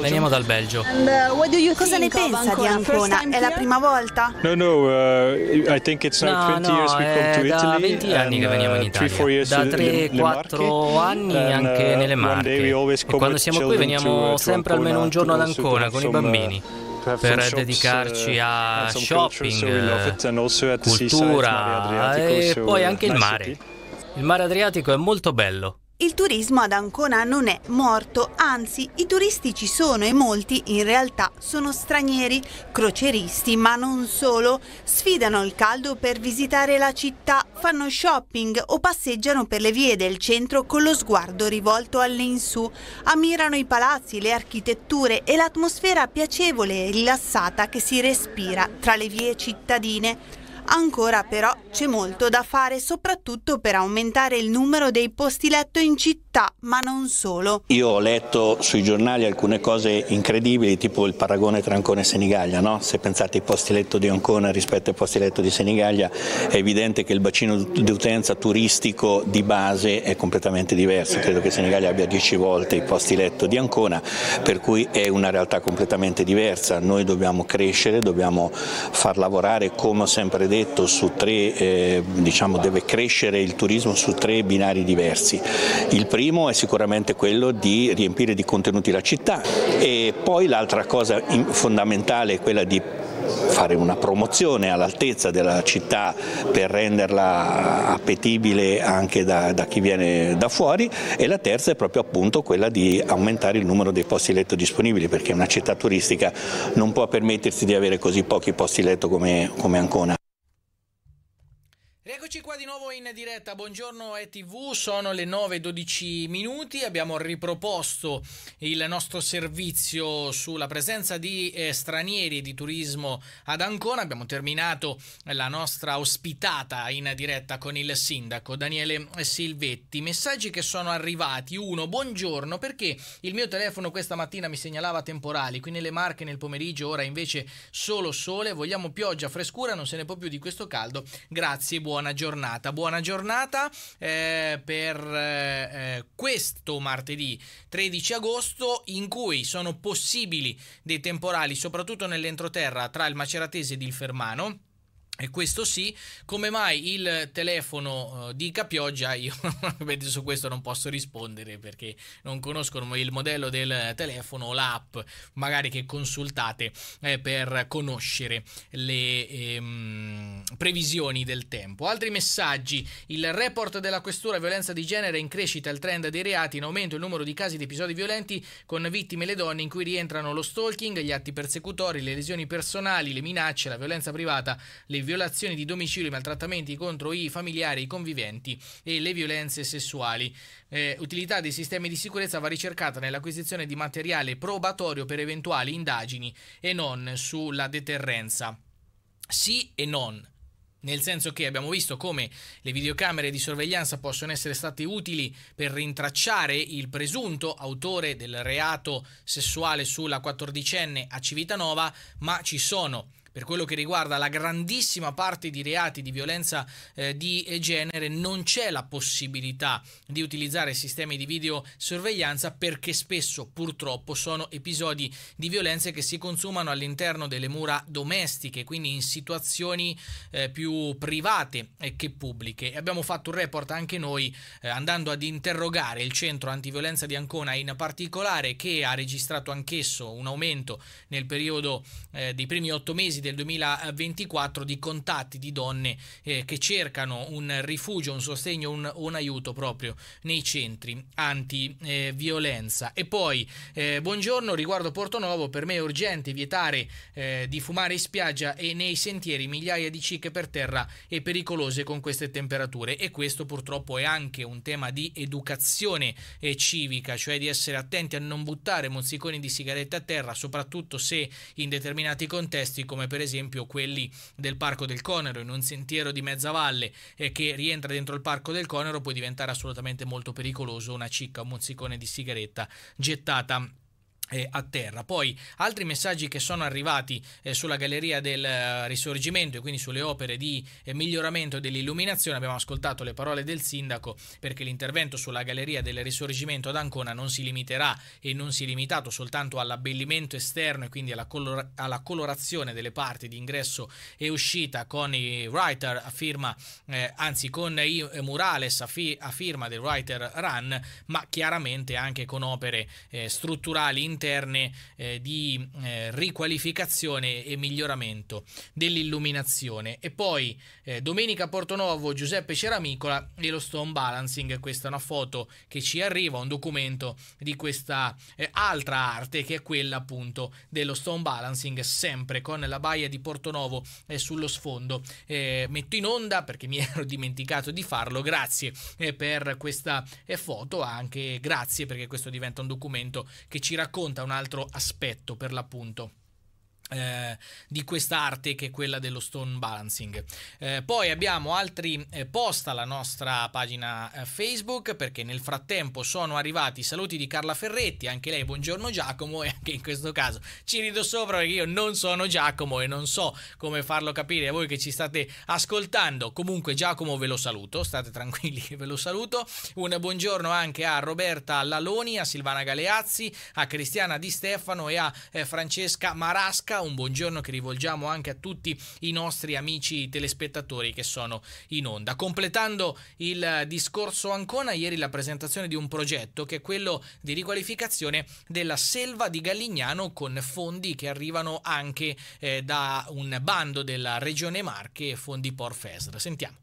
Veniamo dal Belgio. Uh, Cosa ne pensa di Ancona? È la prima volta? No, no, uh, uh, è da 20 anni che veniamo in Italia, da 3-4 anni anche nelle Marche. E quando siamo cioè, veniamo qui veniamo sempre almeno un giorno ad Ancona con i bambini per dedicarci eh, a shopping, eh, cultura eh, e poi anche il mare. Il mare Adriatico è molto bello. Il turismo ad Ancona non è morto, anzi i turisti ci sono e molti in realtà sono stranieri, croceristi ma non solo, sfidano il caldo per visitare la città, fanno shopping o passeggiano per le vie del centro con lo sguardo rivolto all'insù, ammirano i palazzi, le architetture e l'atmosfera piacevole e rilassata che si respira tra le vie cittadine. Ancora però c'è molto da fare soprattutto per aumentare il numero dei posti letto in città città, ma non solo. Io ho letto sui giornali alcune cose incredibili, tipo il paragone tra Ancona e Senigallia. No? Se pensate ai posti letto di Ancona rispetto ai posti letto di Senigallia, è evidente che il bacino di utenza turistico di base è completamente diverso. Credo che Senigallia abbia 10 volte i posti letto di Ancona, per cui è una realtà completamente diversa. Noi dobbiamo crescere, dobbiamo far lavorare, come ho sempre detto, su tre, eh, diciamo, deve crescere il turismo su tre binari diversi. Il primo primo è sicuramente quello di riempire di contenuti la città e poi l'altra cosa fondamentale è quella di fare una promozione all'altezza della città per renderla appetibile anche da, da, chi viene da fuori e la terza è proprio appunto quella di aumentare il numero dei posti letto disponibili perché una città turistica non può permettersi di avere così pochi posti letto come, come Ancona. Rieccoci qua di nuovo in diretta, buongiorno ETV, sono le 9.12 minuti, abbiamo riproposto il nostro servizio sulla presenza di eh, stranieri e di turismo ad Ancona, abbiamo terminato la nostra ospitata in diretta con il sindaco Daniele Silvetti, messaggi che sono arrivati, uno, buongiorno perché il mio telefono questa mattina mi segnalava temporali, qui nelle Marche nel pomeriggio, ora invece solo sole, vogliamo pioggia, frescura, non se ne può più di questo caldo, grazie, buongiorno buona giornata. Buona giornata eh, per eh, eh questo martedì 13 agosto in cui sono possibili dei temporali soprattutto nell'entroterra tra il Maceratese ed il Fermano e questo sì, come mai il telefono eh, di Capioggia, io (laughs) su questo non posso rispondere perché non conoscono il modello del telefono, o l'app magari che consultate eh, per conoscere le ehm, previsioni del tempo. Altri messaggi, il report della questura violenza di genere in crescita, il trend dei reati, in aumento il numero di casi di episodi violenti con vittime le donne in cui rientrano lo stalking, gli atti persecutori, le lesioni personali, le minacce, la violenza privata, le violazioni di domicilio, i maltrattamenti contro i familiari, i conviventi e le violenze sessuali. Eh, utilità dei sistemi di sicurezza va ricercata nell'acquisizione di materiale probatorio per eventuali indagini e non sulla deterrenza. Sì e non. Nel senso che abbiamo visto come le videocamere di sorveglianza possono essere state utili per rintracciare il presunto autore del reato sessuale sulla 14enne a Civitanova, ma ci sono per quello che riguarda la grandissima parte di reati di violenza eh, di genere non c'è la possibilità di utilizzare sistemi di videosorveglianza perché spesso purtroppo sono episodi di violenze che si consumano all'interno delle mura domestiche, quindi in situazioni eh, più private che pubbliche. Abbiamo fatto un report anche noi eh, andando ad interrogare il centro antiviolenza di Ancona in particolare che ha registrato anch'esso un aumento nel periodo eh, dei primi otto mesi del 2024 di contatti di donne eh, che cercano un rifugio, un sostegno, un, un aiuto proprio nei centri antiviolenza. Eh, e poi, eh, buongiorno, riguardo Porto Nuovo, per me è urgente vietare eh, di fumare in spiaggia e nei sentieri migliaia di cicche per terra e pericolose con queste temperature e questo purtroppo è anche un tema di educazione eh, civica, cioè di essere attenti a non buttare mozziconi di sigarette a terra, soprattutto se in determinati contesti come per per esempio quelli del Parco del Conero, in un sentiero di mezza valle eh, che rientra dentro il Parco del Conero può diventare assolutamente molto pericoloso una cicca, un mozzicone di sigaretta gettata eh, a terra. Poi altri messaggi che sono arrivati eh, sulla galleria del eh, risorgimento e quindi sulle opere di eh, miglioramento dell'illuminazione. Abbiamo ascoltato le parole del sindaco perché l'intervento sulla galleria del risorgimento ad Ancona non si limiterà e non si è limitato soltanto all'abbellimento esterno e quindi alla, color alla colorazione delle parti di ingresso e uscita con i writer a firma, eh, anzi con i murales a, fi a, firma del writer Run, ma chiaramente anche con opere strutturali in interne eh, di eh, riqualificazione e miglioramento dell'illuminazione. E poi eh, domenica Portonovo, Giuseppe Ceramicola e lo Stone Balancing. Questa è una foto che ci arriva, un documento di questa eh, altra arte che è quella appunto dello Stone Balancing, sempre con la baia di Portonovo eh, sullo sfondo. Eh, metto in onda perché mi (laughs) ero dimenticato di farlo. Grazie per questa foto, anche grazie perché questo diventa un documento che ci racconta racconta un altro aspetto per l'appunto eh, di quest'arte che è quella dello stone balancing. Eh, poi abbiamo altri eh, post alla nostra pagina eh, Facebook perché nel frattempo sono arrivati i saluti di Carla Ferretti, anche lei buongiorno Giacomo e anche in questo caso ci rido sopra perché io non sono Giacomo e non so come farlo capire a voi che ci state ascoltando. Comunque Giacomo ve lo saluto, state tranquilli che ve lo saluto. Un buongiorno anche a Roberta Laloni, a Silvana Galeazzi, a Cristiana Di Stefano e a eh, Francesca Marasca America, un buongiorno che rivolgiamo anche a tutti i nostri amici telespettatori che sono in onda. Completando il discorso Ancona, ieri la presentazione di un progetto che è quello di riqualificazione della selva di Gallignano con fondi che arrivano anche eh, da un bando della Regione Marche e fondi Porfesr. Sentiamo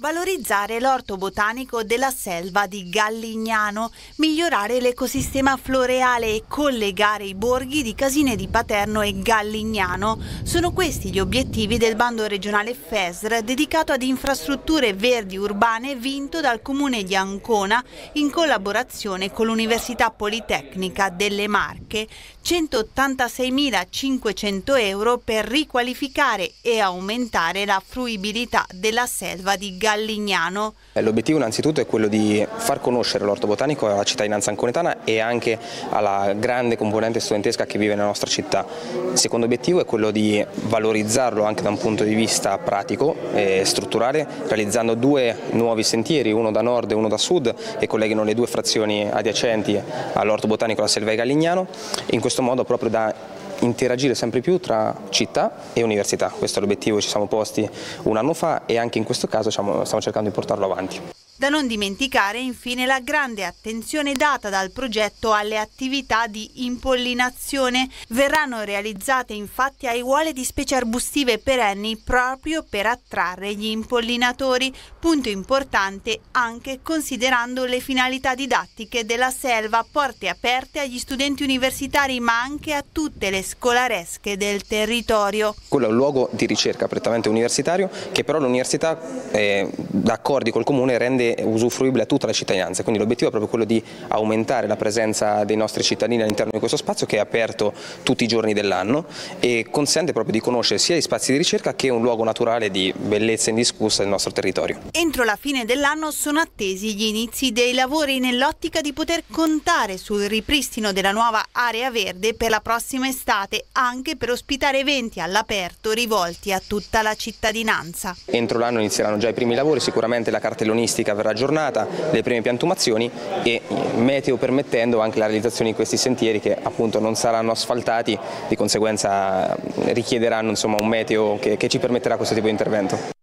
valorizzare l'orto botanico della selva di Gallignano, migliorare l'ecosistema floreale e collegare i borghi di Casine di Paterno e Gallignano. Sono questi gli obiettivi del bando regionale FESR dedicato ad infrastrutture verdi urbane vinto dal comune di Ancona in collaborazione con l'Università Politecnica delle Marche. 186.500 euro per riqualificare e aumentare la fruibilità della selva di Gallignano Gallignano. Eh, l'obiettivo innanzitutto è quello di far conoscere l'orto botanico alla cittadinanza anconetana e anche alla grande componente studentesca che vive nella nostra città. Il secondo obiettivo è quello di valorizzarlo anche da un punto di vista pratico e strutturale, realizzando due nuovi sentieri, uno da nord e uno da sud, che colleghino le due frazioni adiacenti all'orto botanico della Selva di Gallignano, in questo modo proprio da interagire sempre più tra città e università. Questo è l'obiettivo che ci siamo posti un anno fa e anche in questo caso stiamo cercando di portarlo avanti. Da non dimenticare infine la grande attenzione data dal progetto alle attività di impollinazione. Verranno realizzate infatti aiuole di specie arbustive perenni proprio per attrarre gli impollinatori, punto importante anche considerando le finalità didattiche della selva, porte aperte agli studenti universitari ma anche a tutte le scolaresche del territorio. Quello è un luogo di ricerca prettamente universitario che però l'università, eh, d'accordi col comune, rende usufruibile a tutta la cittadinanza, quindi l'obiettivo è proprio quello di aumentare la presenza dei nostri cittadini all'interno di questo spazio che è aperto tutti i giorni dell'anno e consente proprio di conoscere sia gli spazi di ricerca che un luogo naturale di bellezza indiscussa del nostro territorio. Entro la fine dell'anno sono attesi gli inizi dei lavori nell'ottica di poter contare sul ripristino della nuova area verde per la prossima estate, anche per ospitare eventi all'aperto rivolti a tutta la cittadinanza. Entro l'anno inizieranno già i primi lavori, sicuramente la cartellonistica verrà aggiornata, le prime piantumazioni e meteo permettendo anche la realizzazione di questi sentieri che appunto non saranno asfaltati, di conseguenza richiederanno insomma, un meteo che, che ci permetterà questo tipo di intervento.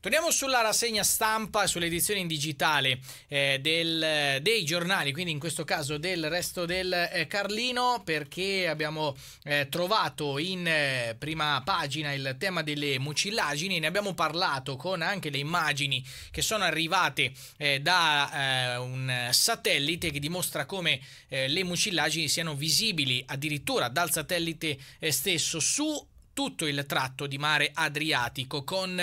Torniamo sulla rassegna stampa, sull'edizione in digitale eh, del, dei giornali, quindi in questo caso del resto del eh, Carlino, perché abbiamo eh, trovato in eh, prima pagina il tema delle mucillagini, ne abbiamo parlato con anche le immagini che sono arrivate eh, da eh, un satellite che dimostra come le mucillagini siano visibili addirittura dal satellite stesso su tutto il tratto di mare Adriatico con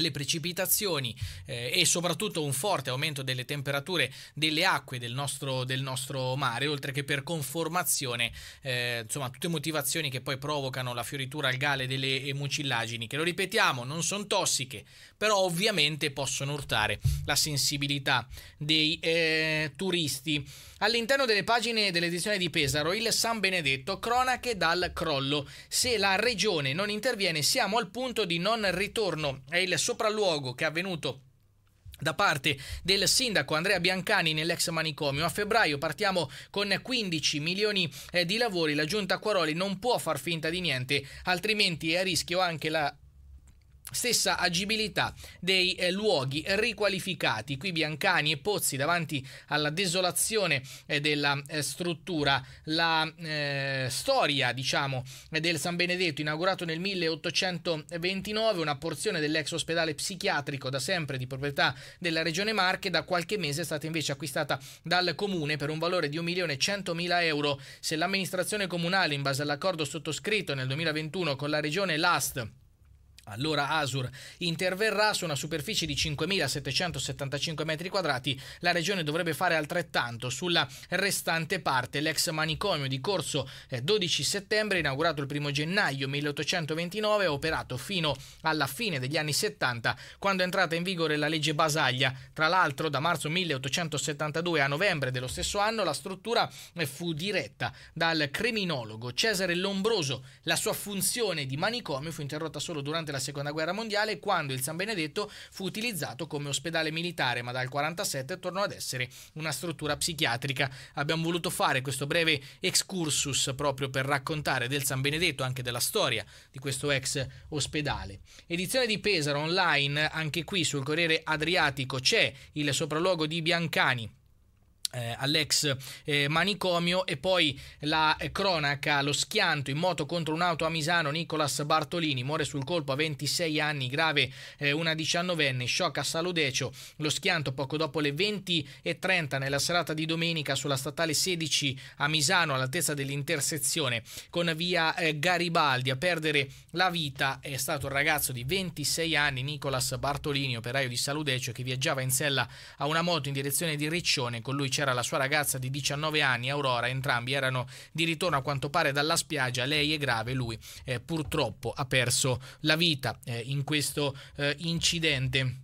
le precipitazioni eh, e soprattutto un forte aumento delle temperature delle acque del nostro, del nostro mare, oltre che per conformazione, eh, insomma, tutte motivazioni che poi provocano la fioritura algale delle eh, mucillagini, che lo ripetiamo, non sono tossiche, però ovviamente possono urtare la sensibilità dei eh, turisti. All'interno delle pagine dell'edizione di Pesaro, il San Benedetto, cronache dal crollo. Se la regione non interviene, siamo al punto di non ritorno. È il sopralluogo che è avvenuto da parte del sindaco Andrea Biancani nell'ex manicomio. A febbraio partiamo con 15 milioni eh, di lavori. La giunta Quaroli non può far finta di niente, altrimenti è a rischio anche la Stessa agibilità dei eh, luoghi riqualificati, qui Biancani e Pozzi davanti alla desolazione eh, della eh, struttura, la eh, storia diciamo del San Benedetto inaugurato nel 1829, una porzione dell'ex ospedale psichiatrico da sempre di proprietà della regione Marche, da qualche mese è stata invece acquistata dal comune per un valore di 1.100.000 euro. Se l'amministrazione comunale in base all'accordo sottoscritto nel 2021 con la regione Last allora Asur interverrà su una superficie di 5.775 metri quadrati. la regione dovrebbe fare altrettanto sulla restante parte. L'ex manicomio di corso 12 eh, settembre, inaugurato il 1 gennaio 1829, ha operato fino alla fine degli anni 70, quando è entrata in vigore la legge Basaglia. Tra l'altro, da marzo 1872 a novembre dello stesso anno, la struttura eh, fu diretta dal criminologo Cesare Lombroso. La sua funzione di manicomio fu interrotta solo durante la della seconda guerra mondiale quando il San Benedetto fu utilizzato come ospedale militare, ma dal 1947 tornò ad essere una struttura psichiatrica. Abbiamo voluto fare questo breve excursus proprio per raccontare del San Benedetto, anche della storia di questo ex ospedale. Edizione di Pesaro online, anche qui sul Corriere Adriatico c'è il sopralluogo di Biancani eh, all'ex eh, manicomio e poi la eh, cronaca, lo schianto in moto contro un'auto a Misano, Nicolas Bartolini muore sul colpo a 26 anni, grave eh, una 19enne, shock a Saludecio, lo schianto poco dopo le 20.30 nella serata di domenica sulla statale 16 a Misano all'altezza dell'intersezione con via eh, Garibaldi, a perdere la vita è stato un ragazzo di 26 anni, Nicolas Bartolini, operaio di Saludecio che viaggiava in sella a una moto in direzione di Riccione, con lui c'era la sua ragazza di 19 anni, Aurora, entrambi erano di ritorno a quanto pare dalla spiaggia, lei è grave, lui eh, purtroppo ha perso la vita eh, in questo eh, incidente.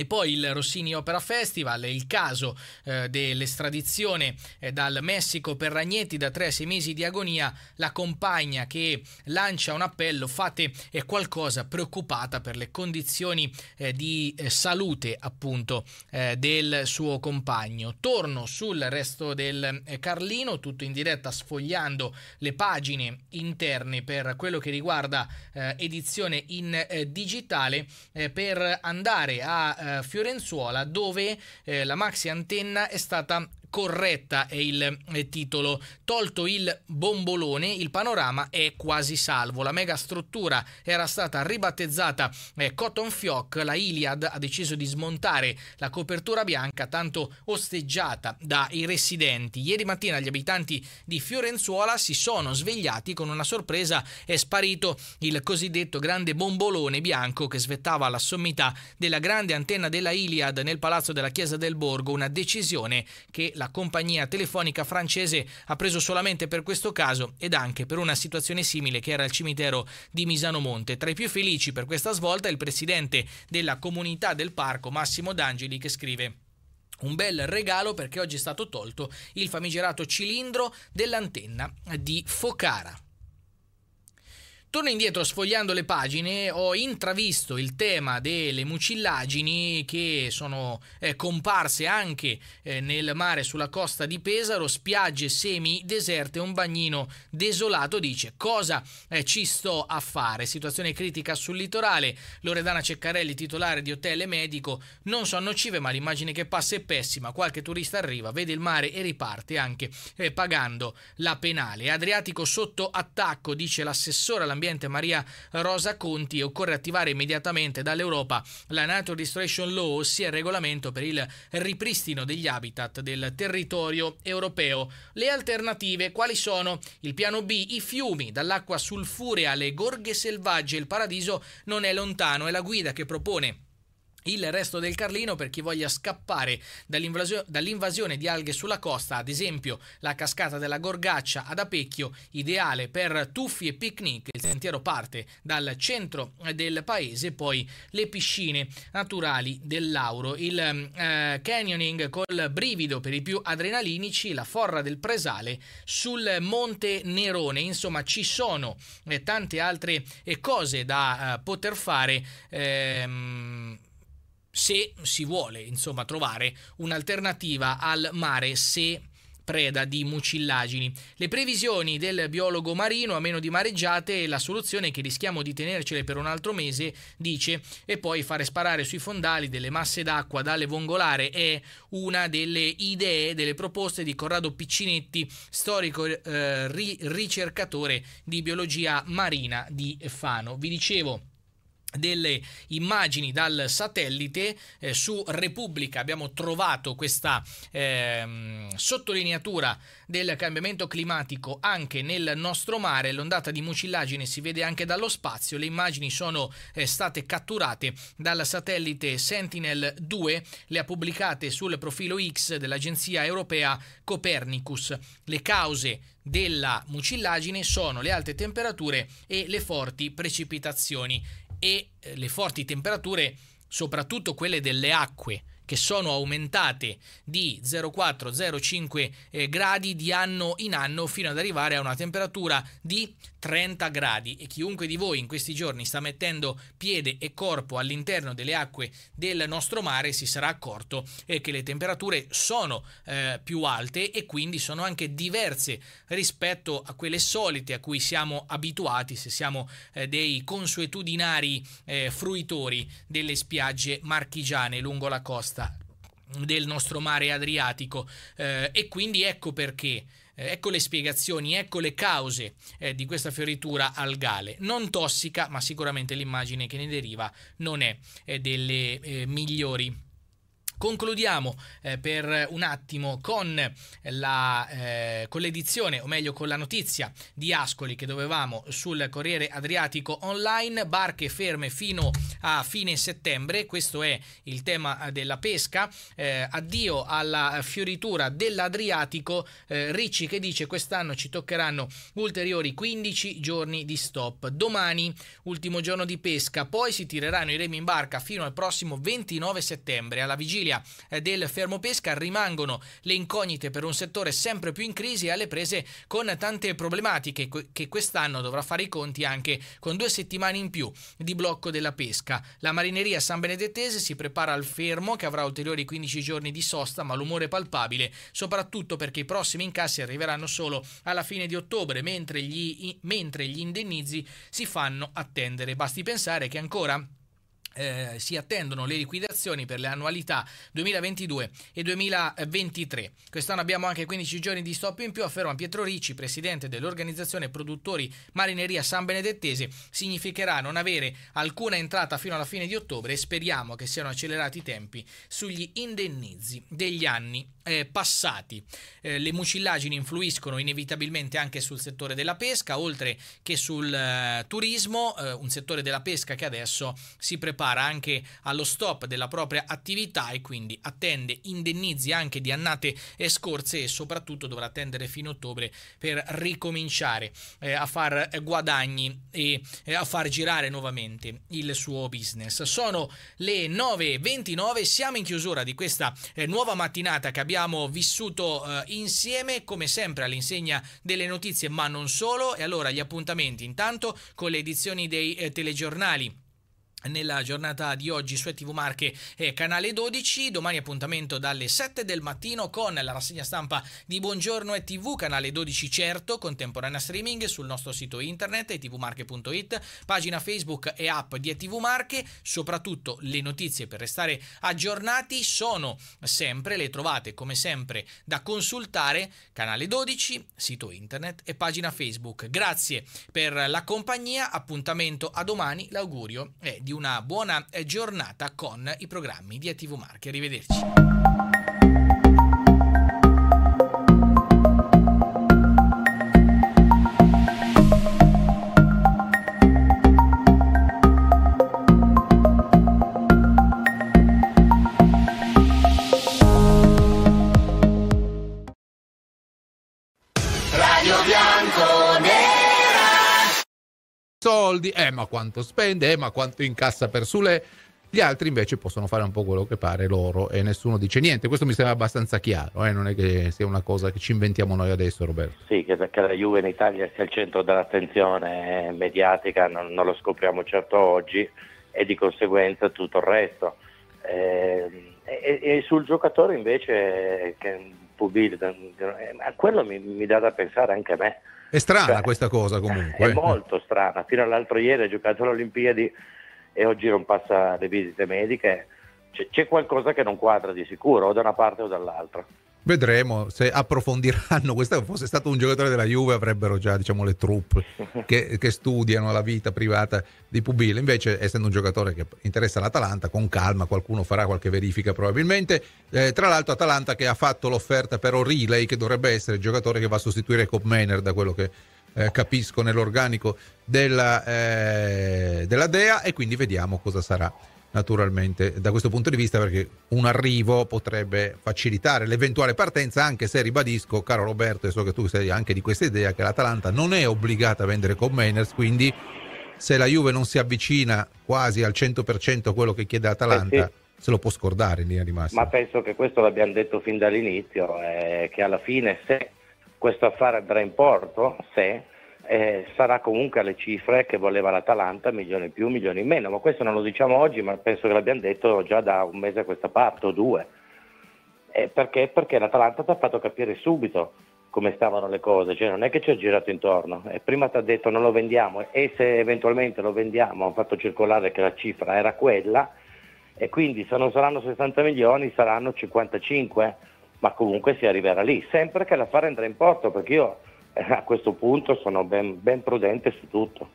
E poi il Rossini Opera Festival, il caso eh, dell'estradizione eh, dal Messico per Ragnetti da 3 a 6 mesi di agonia, la compagna che lancia un appello fate eh, qualcosa preoccupata per le condizioni eh, di eh, salute appunto eh, del suo compagno. Torno sul resto del Carlino, tutto in diretta sfogliando le pagine interne per quello che riguarda edizione in digitale per andare a eh, Fiorenzuola dove eh, la maxi antenna è stata corretta è il eh, titolo. Tolto il bombolone, il panorama è quasi salvo. La megastruttura era stata ribattezzata eh, Cotton Fioc, la Iliad ha deciso di smontare la copertura bianca tanto osteggiata dai residenti. Ieri mattina gli abitanti di Fiorenzuola si sono svegliati con una sorpresa, è sparito il cosiddetto grande bombolone bianco che svettava alla sommità della grande antenna della Iliad nel palazzo della chiesa del borgo, una decisione che la compagnia telefonica francese ha preso solamente per questo caso ed anche per una situazione simile che era il cimitero di Misano Monte. Tra i più felici per questa svolta è il presidente della comunità del parco Massimo D'Angeli che scrive un bel regalo perché oggi è stato tolto il famigerato cilindro dell'antenna di Focara. Torno indietro sfogliando le pagine, ho intravisto il tema delle mucillagini che sono eh, comparse anche eh, nel mare sulla costa di Pesaro, spiagge semi-deserte, un bagnino desolato, dice cosa eh, ci sto a fare, situazione critica sul litorale, Loredana Ceccarelli titolare di hotel e medico, non sono nocive ma l'immagine che passa è pessima, qualche turista arriva, vede il mare e riparte anche eh, pagando la penale. Adriatico sotto attacco, dice l'assessore alla dell'Ambiente Maria Rosa Conti, occorre attivare immediatamente dall'Europa la Nature Restoration Law, ossia il regolamento per il ripristino degli habitat del territorio europeo. Le alternative quali sono? Il piano B, i fiumi, dall'acqua sulfurea alle gorghe selvagge, il paradiso non è lontano, è la guida che propone il resto del Carlino per chi voglia scappare dall'invasio- dall'invasione di alghe sulla costa, ad esempio la cascata della Gorgaccia ad Apecchio, ideale per tuffi e picnic. Il sentiero parte dal centro del paese, poi le piscine naturali del Lauro, il eh, canyoning col brivido per i più adrenalinici, la forra del Presale sul Monte Nerone. Insomma, ci sono eh, tante altre eh, cose da eh, poter fare. Ehm, se si vuole insomma trovare un'alternativa al mare se preda di mucillagini. Le previsioni del biologo marino a meno di mareggiate la soluzione che rischiamo di tenercele per un altro mese, dice, e poi fare sparare sui fondali delle masse d'acqua dalle vongolare è una delle idee, delle proposte di Corrado Piccinetti, storico eh, ri ricercatore di biologia marina di Fano. Vi dicevo delle immagini dal satellite eh, su Repubblica abbiamo trovato questa eh, sottolineatura del cambiamento climatico anche nel nostro mare l'ondata di mucillagine si vede anche dallo spazio le immagini sono eh, state catturate dal satellite Sentinel 2 le ha pubblicate sul profilo X dell'agenzia europea Copernicus le cause della mucillagine sono le alte temperature e le forti precipitazioni e eh, le forti temperature, soprattutto quelle delle acque che sono aumentate di 0,4-0,5 eh, gradi di anno in anno fino ad arrivare a una temperatura di 30 gradi e chiunque di voi in questi giorni sta mettendo piede e corpo all'interno delle acque del nostro mare si sarà accorto eh, che le temperature sono eh, più alte e quindi sono anche diverse rispetto a quelle solite a cui siamo abituati se siamo eh, dei consuetudinari eh, fruitori delle spiagge marchigiane lungo la costa del nostro mare Adriatico eh, e quindi ecco perché eh, ecco le spiegazioni, ecco le cause eh, di questa fioritura algale. Non tossica, ma sicuramente l'immagine che ne deriva non è eh, delle eh, migliori. Concludiamo eh, per un attimo con, la, eh, con l'edizione, o meglio con la notizia di Ascoli che dovevamo sul Corriere Adriatico online, barche ferme fino a fine settembre, questo è il tema eh, della pesca, eh, addio alla fioritura dell'Adriatico, eh, Ricci che dice quest'anno ci toccheranno ulteriori 15 giorni di stop, domani ultimo giorno di pesca, poi si tireranno i remi in barca fino al prossimo 29 settembre, alla vigilia storia eh, del fermo pesca rimangono le incognite per un settore sempre più in crisi e alle prese con tante problematiche che quest'anno dovrà fare i conti anche con due settimane in più di blocco della pesca. La marineria San Benedettese si prepara al fermo che avrà ulteriori 15 giorni di sosta ma l'umore è palpabile soprattutto perché i prossimi incassi arriveranno solo alla fine di ottobre mentre gli, mentre gli indennizi si fanno attendere. Basti pensare che ancora eh, si attendono le liquidazioni per le annualità 2022 e 2023. Quest'anno abbiamo anche 15 giorni di stop in più, afferma Pietro Ricci, presidente dell'organizzazione produttori marineria San Benedettese. Significherà non avere alcuna entrata fino alla fine di ottobre e speriamo che siano accelerati i tempi sugli indennizi degli anni eh, passati. Eh, le mucillagini influiscono inevitabilmente anche sul settore della pesca, oltre che sul eh, turismo, eh, un settore della pesca che adesso si prepara impara anche allo stop della propria attività e quindi attende indennizi anche di annate scorse e soprattutto dovrà attendere fino a ottobre per ricominciare eh, a far guadagni e eh, a far girare nuovamente il suo business. Sono le 9.29, siamo in chiusura di questa eh, nuova mattinata che abbiamo vissuto eh, insieme, come sempre all'insegna delle notizie, ma non solo. E allora gli appuntamenti intanto con le edizioni dei eh, telegiornali nella giornata di oggi su ETV Marche e canale 12 domani appuntamento dalle 7 del mattino con la rassegna stampa di Buongiorno ETV canale 12 certo contemporanea streaming sul nostro sito internet etvmarche.it pagina Facebook e app di ETV Marche soprattutto le notizie per restare aggiornati sono sempre le trovate come sempre da consultare canale 12 sito internet e pagina Facebook grazie per la compagnia appuntamento a domani l'augurio è di di una buona eh, giornata con i programmi di Attivo Marche. Arrivederci. soldi, eh ma quanto spende, eh ma quanto incassa per Sule. Gli altri invece possono fare un po' quello che pare loro e nessuno dice niente. Questo mi sembra abbastanza chiaro, eh? non è che sia una cosa che ci inventiamo noi adesso, Roberto. Sì, che, che la Juve in Italia sia al centro dell'attenzione mediatica non, non, lo scopriamo certo oggi e di conseguenza tutto il resto. Eh, e, e, sul giocatore invece, che, Pubil, eh, quello mi, mi dà da pensare anche a me è strana cioè, questa cosa eh, comunque. È eh. molto strana. Fino all'altro ieri ha giocato alle Olimpiadi e oggi non passa le visite mediche. C'è, c'è qualcosa che non quadra di sicuro, o da una parte o dall'altra. Vedremo se approfondiranno. (laughs) Questo fosse stato un giocatore della Juve, avrebbero già diciamo, le truppe (laughs) che, che, studiano la vita privata di Pubile. Invece, essendo un giocatore che interessa l'Atalanta, con calma qualcuno farà qualche verifica probabilmente. Eh, tra l'altro, Atalanta che ha fatto l'offerta per O'Reilly, che dovrebbe essere il giocatore che va a sostituire Cop Maynard, da quello che eh, capisco nell'organico della, eh, della DEA. E quindi vediamo cosa sarà naturalmente da questo punto di vista perché un arrivo potrebbe facilitare l'eventuale partenza anche se ribadisco caro Roberto e so che tu sei anche di questa idea che l'Atalanta non è obbligata a vendere con Mainers quindi se la Juve non si avvicina quasi al 100% a quello che chiede l'Atalanta eh sì. se lo può scordare in linea di massima ma penso che questo l'abbiamo detto fin dall'inizio eh, che alla fine se questo affare andrà in porto se eh, sarà comunque alle cifre che voleva l'Atalanta, milioni in più, milioni in meno, ma questo non lo diciamo oggi, ma penso che l'abbiamo detto già da un mese a questa parte o due. Eh, perché? Perché l'Atalanta ti ha fatto capire subito come stavano le cose, cioè non è che ci ha girato intorno, e eh, prima ti ha detto non lo vendiamo e se eventualmente lo vendiamo hanno fatto circolare che la cifra era quella e quindi se non saranno 60 milioni saranno 55, ma comunque si arriverà lì, sempre che l'affare andrà in porto perché io eh, a questo punto sono ben, ben prudente su tutto.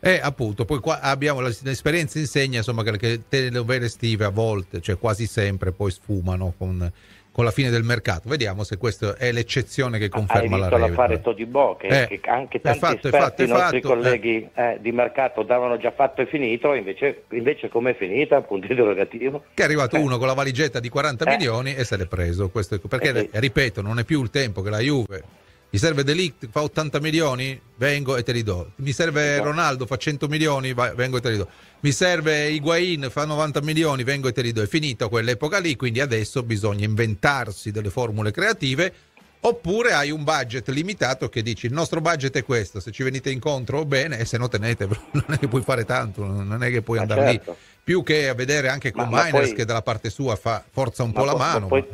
Eh, appunto, poi qua abbiamo l'esperienza insegna insomma, che le telenovele estive a volte, cioè quasi sempre, poi sfumano con, con la fine del mercato. Vediamo se questa è l'eccezione che conferma la regola. Hai visto l'affare Todibò, che, eh, che anche tanti fatto, esperti, i nostri fatto, eh. colleghi eh. Eh, di mercato davano già fatto e finito, invece, invece come è finita? Punto interrogativo. Che è arrivato eh. uno con la valigetta di 40 milioni e se l'è preso. Questo, perché, ripeto, non è più il tempo che la Juve mi serve Delict, fa 80 milioni, vengo e te li do. Mi serve esatto. Ronaldo, fa 100 milioni, vai, vengo e te li do. Mi serve Higuain, fa 90 milioni, vengo e te li do. È finita quell'epoca lì, quindi adesso bisogna inventarsi delle formule creative oppure hai un budget limitato che dici il nostro budget è questo, se ci venite incontro bene e se no tenete, (laughs) non è che puoi fare tanto, non è che puoi ma andare certo. lì. Più che a vedere anche con ma, Miners ma poi, che dalla parte sua fa, forza un po' la po- mano. Poi,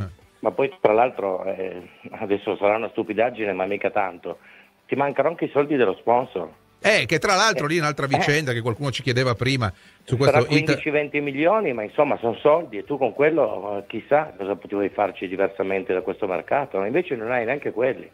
ma poi tra l'altro eh, adesso sarà una stupidaggine, ma mica tanto. Ti mancano anche i soldi dello sponsor. Eh, che tra l'altro lì è un'altra eh. vicenda eh, che qualcuno ci chiedeva prima su questo 15-20 milioni, ma insomma sono soldi e tu con quello eh, chissà cosa potevi farci diversamente da questo mercato, ma invece non hai neanche quelli.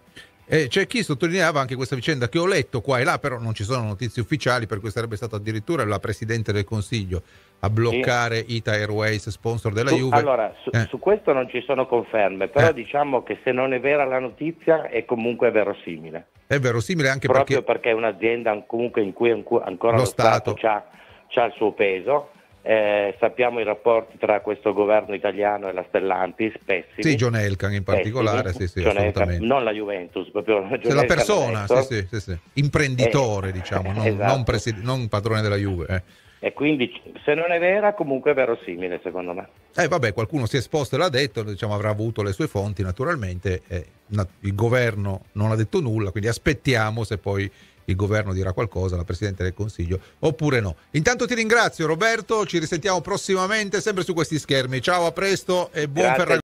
Eh, c'è chi sottolineava anche questa vicenda che ho letto qua e là, però non ci sono notizie ufficiali, per cui sarebbe stata addirittura la Presidente del Consiglio a bloccare sì. Ita Airways, sponsor della su, Juve. Allora, su, eh. su, questo non ci sono conferme, però eh. diciamo che se non è vera la notizia è comunque verosimile. È verosimile anche Proprio perché... perché è un'azienda comunque in cui ancora lo, lo Stato, Stato ha il suo peso eh, sappiamo i rapporti tra questo governo italiano e la Stellantis, pessimi. Sì, John Elkan in particolare, sì, sì, Elkan, non la Juventus, proprio John C'è la persona, sì, imprenditore, eh, diciamo, (laughs) non, esatto. non, presidi- non, padrone della Juve. Eh. E quindi se non è vera, comunque è verosimile, secondo me. Eh vabbè, qualcuno si è esposto e l'ha detto, diciamo, avrà avuto le sue fonti, naturalmente. Eh, il governo non ha detto nulla, quindi aspettiamo se poi il governo dirà qualcosa, la Presidente del Consiglio, oppure no. Intanto ti ringrazio Roberto, ci risentiamo prossimamente sempre su questi schermi. Ciao, a presto e buon Ferragosto.